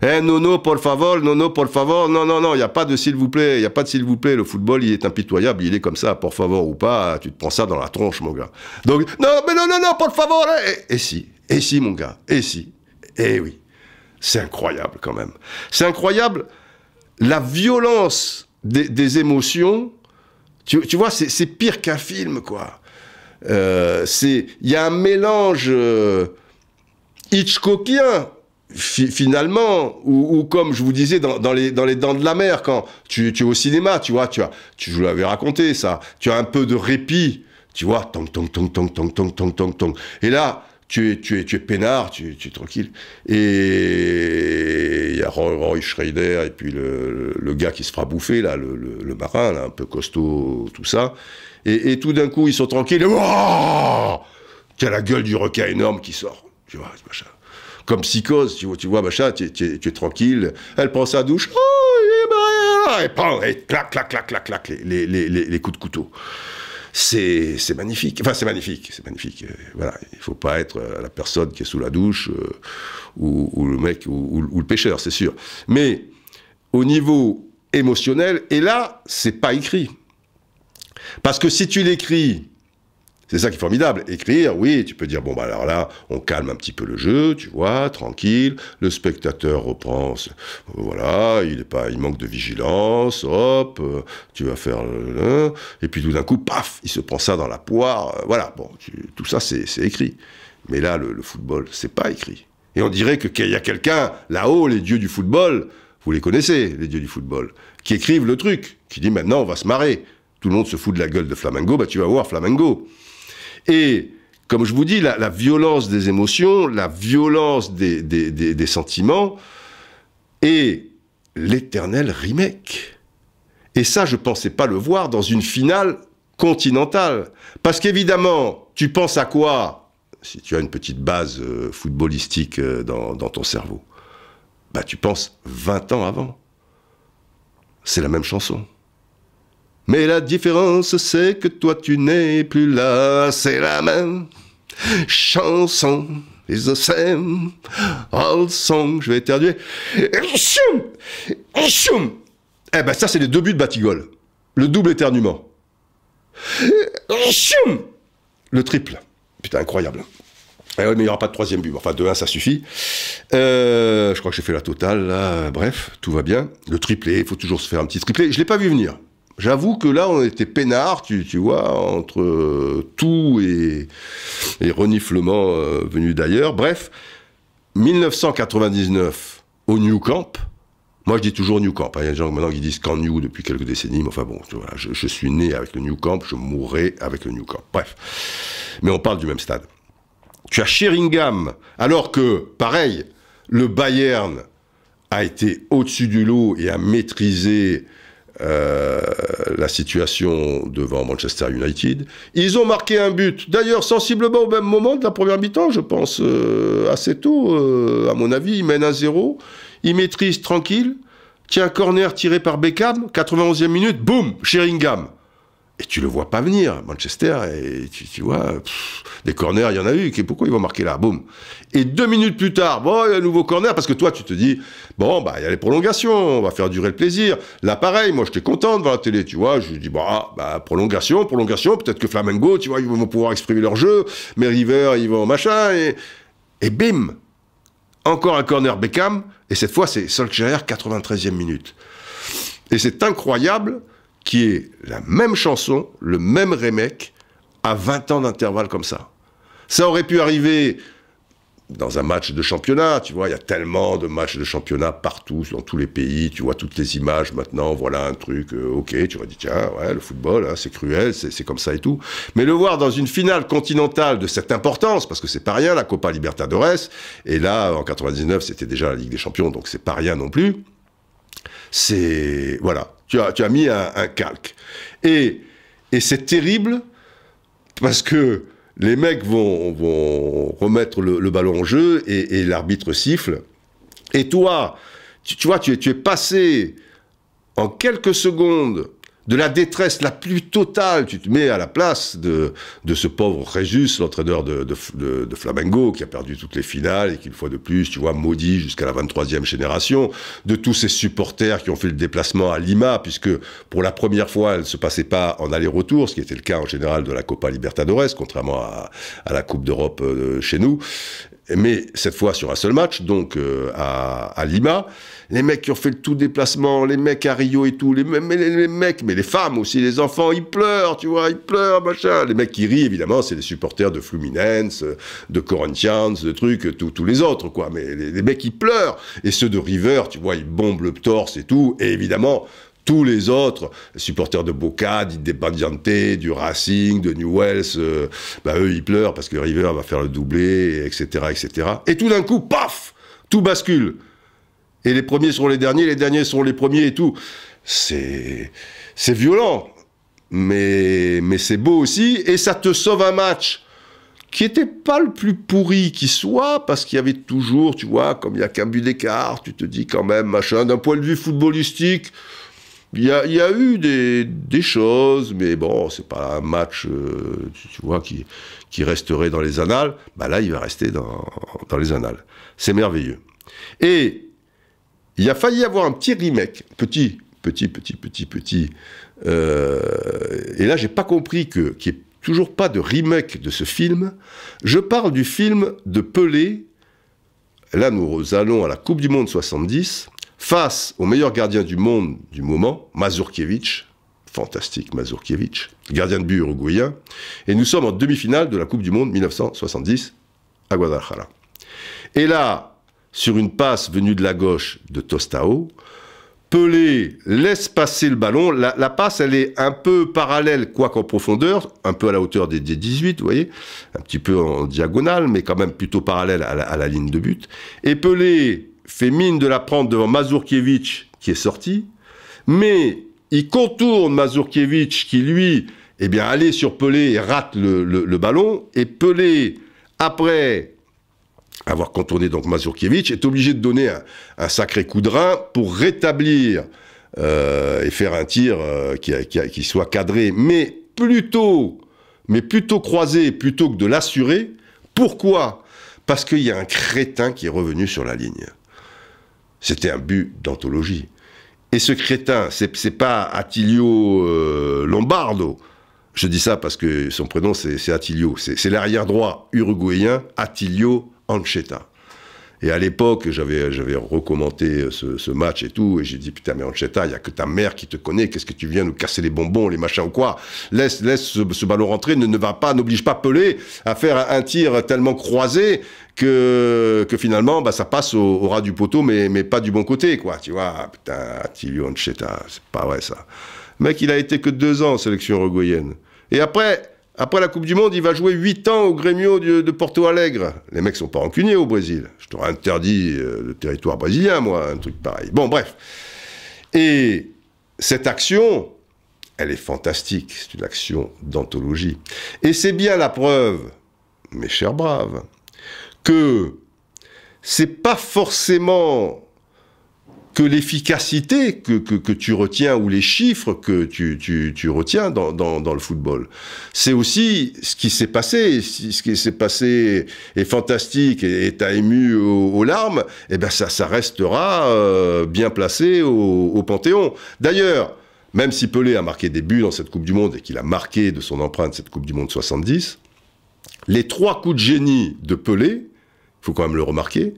Eh, non, por favor, Nono, por favor, non, non, non, il n'y a pas de s'il vous plaît, il n'y a pas de s'il vous plaît, le football, il est impitoyable, il est comme ça, por favor ou pas, tu te prends ça dans la tronche, mon gars. Donc, non, mais non, non, non, por favor, hein. et, et si, et si, mon gars, et si, et eh oui, c'est incroyable quand même. C'est incroyable la violence des, émotions. Tu, tu vois, c'est pire qu'un film, quoi. Euh, il y a un mélange euh, Hitchcockien finalement ou, comme je vous disais dans, dans, les dans les dents de la mer quand tu, tu es au cinéma tu vois tu as tu je l'avais raconté ça tu as un peu de répit tu vois tong tong tong tong tong tong tong tong tong et là tu es, tu tu es peinard, tu, es tranquille. Et il y a Roy, Schrader et puis le, gars qui se fera bouffer, là, le, le, marin, un peu costaud, tout ça. Et, tout d'un coup, ils sont tranquilles. tu as la gueule du requin énorme qui sort. Tu vois, machin. Comme psychose, tu vois, tu vois machin, tu, es tranquille. Elle prend sa douche. Oh, et, et clac, clac, clac, clac, clac, les, les coups de couteau c'est magnifique. Enfin, c'est magnifique, c'est magnifique. Euh, voilà, il faut pas être euh, la personne qui est sous la douche euh, ou, le mec ou, ou le pêcheur, c'est sûr. Mais au niveau émotionnel, et là, c'est pas écrit. Parce que si tu l'écris, c'est ça qui est formidable. Écrire, oui, tu peux dire, bon, bah alors là, on calme un petit peu le jeu, tu vois, tranquille, le spectateur reprend, euh, voilà, il est pas, il manque de vigilance, hop, euh, tu vas faire le, et puis tout d'un coup, paf, il se prend ça dans la poire, euh, voilà, bon, tout ça, c'est écrit. Mais là, le, football, c'est pas écrit. Et on dirait qu'il y a quelqu'un, là-haut, les dieux du football, vous les connaissez, les dieux du football, qui écrivent le truc, qui dit maintenant, on va se marrer. Tout le monde se fout de la gueule de Flamengo, bah tu vas voir Flamengo. Et comme je vous dis, la, violence des émotions, la violence des, sentiments, et l'éternel remake. Et ça, je ne pensais pas le voir dans une finale continentale. Parce qu'évidemment, tu penses à quoi Si tu as une petite base euh, footballistique euh, dans, ton cerveau, bah, tu penses 20 ans avant. C'est la même chanson. Mais la différence, c'est que toi tu n'es plus là. C'est la même chanson. is the same old song. Je vais éternuer. Eh ben ça, c'est les deux buts de Batigol. Le double éternuement. Le triple. Putain, incroyable. Eh oui mais il n'y aura pas de troisième but. Enfin, deux un ça suffit. Euh, je crois que j'ai fait la totale, là. Bref, tout va bien. Le triplé, il faut toujours se faire un petit triplé. Je ne l'ai pas vu venir. J'avoue que là, on était peinard, tu, vois, entre euh, tout et, les reniflement euh, venu d'ailleurs. Bref, 1999, au New Camp, moi, je dis toujours New Camp. Hein. Il y a des gens maintenant qui disent Camp New depuis quelques décennies. Mais enfin bon, je, je, suis né avec le New Camp, je mourrai avec le New Camp. Bref. Mais on parle du même stade. Tu as Sheringham, alors que, pareil, le Bayern a été au-dessus du lot et a maîtrisé euh, la situation devant Manchester United. Ils ont marqué un but, d'ailleurs sensiblement au même moment de la première mi-temps, je pense, euh, assez tôt, euh, à mon avis. Ils mènent à zéro, ils maîtrisent tranquille. Tiens, corner tiré par Beckham, 91e minute, boum, Sheringham. Et tu le vois pas venir, Manchester, et tu, vois, des corners, il y en a eu, pourquoi ils vont marquer là Boum. Et deux minutes plus tard, bon, il y a un nouveau corner, parce que toi, tu te dis, bon, bah, il y a les prolongations, on va faire durer le plaisir. Là, pareil, moi, j'étais content devant la télé, tu vois, je dis, bah, bah, prolongation, prolongation, peut-être que Flamengo, tu vois, ils vont pouvoir exprimer leur jeu, mais River, ils vont machin, et, et bim Encore un corner Beckham, et cette fois, c'est Solskjaer, 93e minute. Et c'est incroyable qui est la même chanson, le même remake, à 20 ans d'intervalle comme ça. Ça aurait pu arriver dans un match de championnat, tu vois, il y a tellement de matchs de championnat partout, dans tous les pays, tu vois toutes les images maintenant, voilà un truc, euh, ok, tu aurais dit, tiens, ouais, le football, hein, c'est cruel, c'est comme ça et tout. Mais le voir dans une finale continentale de cette importance, parce que c'est pas rien, la Copa Libertadores, et là, en 99, c'était déjà la Ligue des Champions, donc c'est pas rien non plus, c'est voilà, tu as, mis un, calque. Et, et c'est terrible parce que les mecs vont, vont remettre le, ballon en jeu et, l'arbitre siffle. Et toi, tu, tu vois, tu es passé en quelques secondes de la détresse la plus totale. Tu te mets à la place de, de ce pauvre Régis, l'entraîneur de, de, Flamengo, qui a perdu toutes les finales et qui, une fois de plus, tu vois, maudit jusqu'à la 23e génération, de tous ses supporters qui ont fait le déplacement à Lima, puisque pour la première fois, elle ne se passait pas en aller-retour, ce qui était le cas en général de la Copa Libertadores, contrairement à, à la Coupe d'Europe euh, chez nous. Mais cette fois sur un seul match, donc euh, à, à Lima les mecs qui ont fait le tout déplacement, les mecs à Rio et tout, les, mais les, mecs, mais les femmes aussi, les enfants, ils pleurent, tu vois, ils pleurent, machin. Les mecs qui rient, évidemment, c'est les supporters de Fluminense, de Corinthians, de trucs, tous les autres, quoi. Mais les, mecs, ils pleurent. Et ceux de River, tu vois, ils bombent le torse et tout. Et évidemment, tous les autres supporters de Boca, d'Independiente, du Racing, de Newell's, euh, bah eux ils pleurent parce que River va faire le doublé, etc., etc. Et tout d'un coup, paf, tout bascule. Et les premiers sont les derniers, les derniers sont les premiers et tout. C'est, c'est violent, mais, mais c'est beau aussi. Et ça te sauve un match qui n'était pas le plus pourri qui soit, parce qu'il y avait toujours, tu vois, comme il n'y a qu'un but d'écart, tu te dis quand même, machin, d'un point de vue footballistique, il y a, eu des, des, choses, mais bon, c'est pas un match, euh, tu vois, qui, qui resterait dans les annales. Bah là, il va rester dans, dans les annales. C'est merveilleux. Et il a failli avoir un petit remake, petit, petit, petit, petit, petit. Euh, et là, j'ai pas compris que qu'il n'y ait toujours pas de remake de ce film. Je parle du film de Pelé. Là, nous allons à la Coupe du Monde 70 face au meilleur gardien du monde du moment, Mazurkiewicz. Fantastique Mazurkiewicz, gardien de but uruguayen. Et nous sommes en demi-finale de la Coupe du Monde 1970 à Guadalajara. Et là, sur une passe venue de la gauche de Tostao. Pelé laisse passer le ballon. La, passe, elle est un peu parallèle, qu'en profondeur, un peu à la hauteur des, 18, vous voyez, un petit peu en diagonale, mais quand même plutôt parallèle à la, ligne de but. Et Pelé fait mine de la prendre devant Mazurkiewicz, qui est sorti, mais il contourne Mazurkiewicz, qui lui, eh bien, allait sur Pelé et rate le ballon. Et Pelé, après avoir contourné donc Mazurkiewicz, est obligé de donner un, sacré coup de rein pour rétablir euh, et faire un tir euh, qui, soit cadré, mais plutôt, mais plutôt croisé plutôt que de l'assurer. Pourquoi Parce qu'il y a un crétin qui est revenu sur la ligne. C'était un but d'anthologie. Et ce crétin, c'est pas Attilio euh, Lombardo. Je dis ça parce que son prénom c'est Attilio. C'est l'arrière droit uruguayen Attilio Ancheta. Et à l'époque, j'avais, j'avais recommenté ce, match et tout, et j'ai dit, putain, mais Ancheta, il n'y a que ta mère qui te connaît, qu'est-ce que tu viens nous casser les bonbons, les machins ou quoi Laisse, laisse ce, ballon rentrer, ne, va pas, n'oblige pas Pelé à faire un tir tellement croisé que, que finalement, bah, ça passe au, ras du poteau, mais, mais pas du bon côté, quoi, tu vois ah, Putain, Tilio Ancheta, c'est pas vrai, ça. mec, il a été que deux ans en sélection uruguayenne. Et après, après la Coupe du Monde, il va jouer 8 ans au Grêmio de, Porto Alegre. Les mecs sont pas rancuniers au Brésil. Je t'aurais interdit euh, le territoire brésilien, moi, un truc pareil. Bon, bref. Et cette action, elle est fantastique. C'est une action d'anthologie. Et c'est bien la preuve, mes chers braves, que c'est pas forcément que l'efficacité que, tu retiens ou les chiffres que tu, retiens dans, le football. C'est aussi ce qui s'est passé. Ce qui s'est passé est fantastique et t'a ému aux, larmes. Et eh ben ça, ça restera euh, bien placé au, au Panthéon. D'ailleurs, même si Pelé a marqué des buts dans cette Coupe du Monde et qu'il a marqué de son empreinte cette Coupe du Monde 70, les trois coups de génie de Pelé, il faut quand même le remarquer,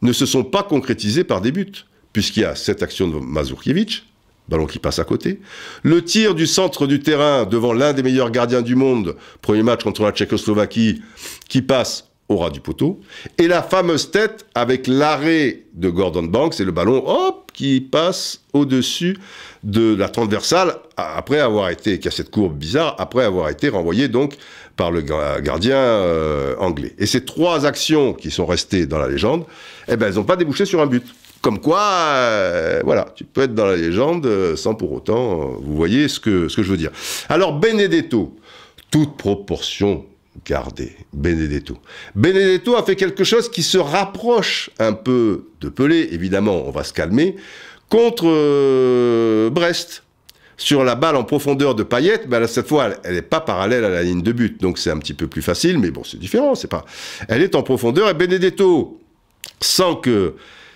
ne se sont pas concrétisés par des buts puisqu'il y a cette action de Mazurkiewicz, ballon qui passe à côté. Le tir du centre du terrain devant l'un des meilleurs gardiens du monde, premier match contre la Tchécoslovaquie, qui passe au ras du poteau. Et la fameuse tête avec l'arrêt de Gordon Banks et le ballon, qui passe au-dessus de la transversale après avoir été, qui a cette courbe bizarre, après avoir été renvoyé donc par le gardien euh, anglais. Et ces trois actions qui sont restées dans la légende, eh ben, elles n'ont pas débouché sur un but. Comme quoi, euh, voilà, tu peux être dans la légende euh, sans pour autant, euh, vous voyez ce que, ce que je veux dire. Alors Benedetto, toute proportion gardée, Benedetto. Benedetto a fait quelque chose qui se rapproche un peu de Pelé, évidemment, on va se calmer, contre Brest sur la balle en profondeur de Payette, ben cette fois, elle n'est pas parallèle à la ligne de but, donc c'est un petit peu plus facile, mais bon, c'est différent, c'est pas. Elle est en profondeur et Benedetto, sans que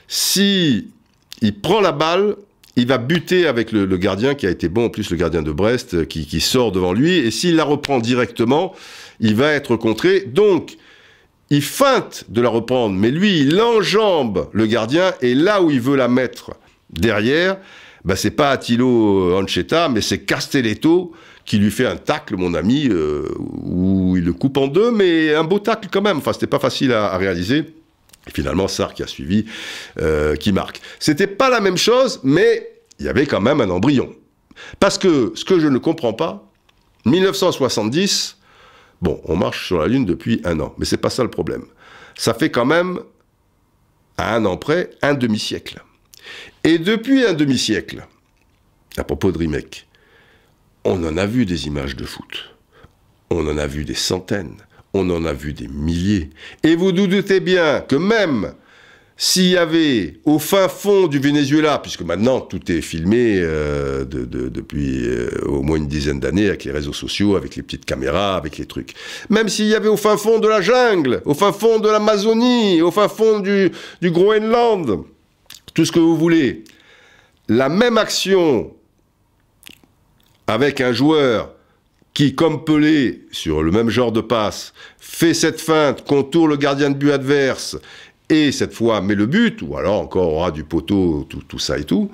si il prend la balle, il va buter avec le, gardien qui a été bon, en plus le gardien de Brest, euh, qui, sort devant lui, et s'il la reprend directement, il va être contré. Donc, il feinte de la reprendre, mais lui, il enjambe le gardien, et là où il veut la mettre derrière, bah, c'est pas Attilo euh, Ancheta, mais c'est Castelletto qui lui fait un tacle, mon ami, euh, où il le coupe en deux, mais un beau tacle quand même. Enfin, c'était pas facile à réaliser. Finalement, ça qui a suivi, euh, qui marque. C'était pas la même chose, mais il y avait quand même un embryon. Parce que ce que je ne comprends pas, 1970, bon, on marche sur la Lune depuis un an, mais c'est pas ça le problème. Ça fait quand même, à un an près, un demi-siècle. Et depuis un demi-siècle, à propos de Rimec, on en a vu des images de foot. On en a vu des centaines on en a vu des milliers. Et vous doutez bien que même s'il y avait au fin fond du Venezuela, puisque maintenant tout est filmé euh, depuis euh, au moins une dizaine d'années avec les réseaux sociaux, avec les petites caméras, avec les trucs, même s'il y avait au fin fond de la jungle, au fin fond de l'Amazonie, au fin fond du, du Groenland, tout ce que vous voulez, la même action avec un joueur qui, comme Pelé, sur le même genre de passe, fait cette feinte, contourne le gardien de but adverse, et cette fois met le but, ou alors encore aura du poteau, tout, ça et tout,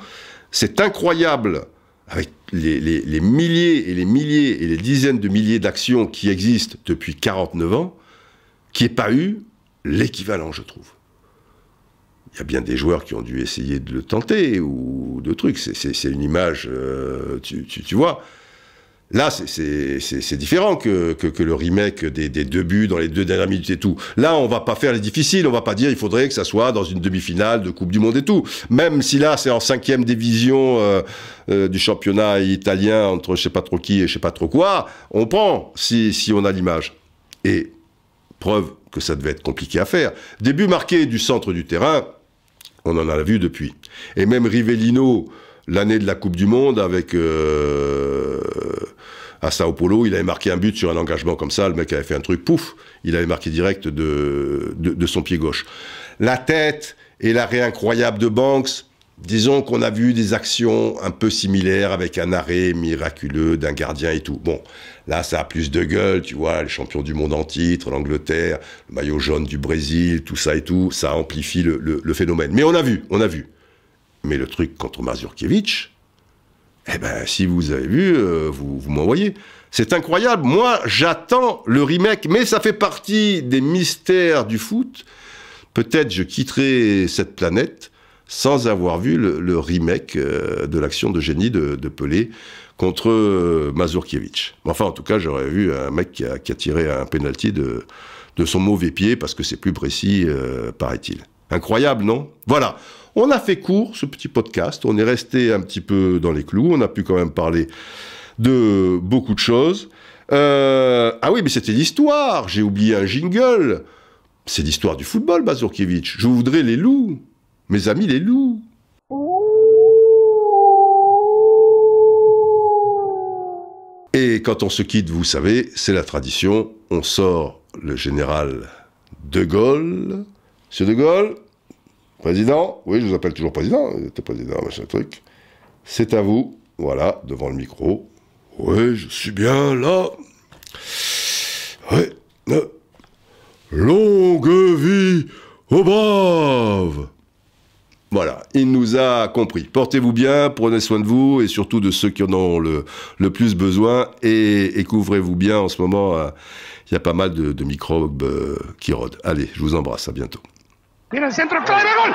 c'est incroyable, avec les, milliers et les milliers et les dizaines de milliers d'actions qui existent depuis 49 ans, qui n'y ait pas eu l'équivalent, je trouve. Il y a bien des joueurs qui ont dû essayer de le tenter ou de trucs. C'est une image, euh, tu vois. Là, c'est différent que, le remake des, deux buts dans les deux dernières minutes et tout. Là, on va pas faire les difficiles, on va pas dire il faudrait que ça soit dans une demi-finale de Coupe du Monde et tout. Même si là, c'est en cinquième division euh, euh, du championnat italien entre je sais pas trop qui et je sais pas trop quoi, on prend si, si on a l'image. Et preuve que ça devait être compliqué à faire. Début marqué du centre du terrain, on en a vu depuis. Et même Rivellino l'année de la Coupe du Monde avec euh, à Sao Paulo, il avait marqué un but sur un engagement comme ça, le mec avait fait un truc pouf, il avait marqué direct de, de, son pied gauche. La tête et l'arrêt incroyable de Banks, disons qu'on a vu des actions un peu similaires avec un arrêt miraculeux d'un gardien et tout. Bon, là ça a plus de gueule, tu vois, les champions du monde en titre, l'Angleterre, le maillot jaune du Brésil, tout ça et tout, ça amplifie le phénomène. Mais on a vu, on a vu. Mais le truc contre Mazurkiewicz, eh ben, si vous avez vu, euh, vous, vous m'envoyez. C'est incroyable. Moi, j'attends le remake, mais ça fait partie des mystères du foot. Peut-être je quitterai cette planète sans avoir vu le, remake euh, de l'action de génie de, Pelé contre euh, Mazurkiewicz. Enfin, en tout cas, j'aurais vu un mec qui a, tiré un penalty de, son mauvais pied parce que c'est plus précis, paraît-il. Incroyable, non Voilà. On a fait court ce petit podcast, on est resté un petit peu dans les clous, on a pu quand même parler de beaucoup de choses. Euh, ah oui, mais c'était l'histoire, j'ai oublié un jingle. C'est l'histoire du football, Bazurkiewicz. Je voudrais les loups, mes amis les loups. Et quand on se quitte, vous savez, c'est la tradition, on sort le général de Gaulle. Monsieur de Gaulle, Président, oui, je vous appelle toujours président, président, machin truc. C'est à vous, voilà, devant le micro. Oui, je suis bien là. Oui. Euh, longue vie aux braves voilà, il nous a compris. Portez-vous bien, prenez soin de vous et surtout de ceux qui en ont le, plus besoin et, couvrez-vous bien en ce moment. Euh, il y a pas mal de, microbes euh, qui rôdent. Allez, je vous embrasse, à bientôt. Viene el centro, clave, gol.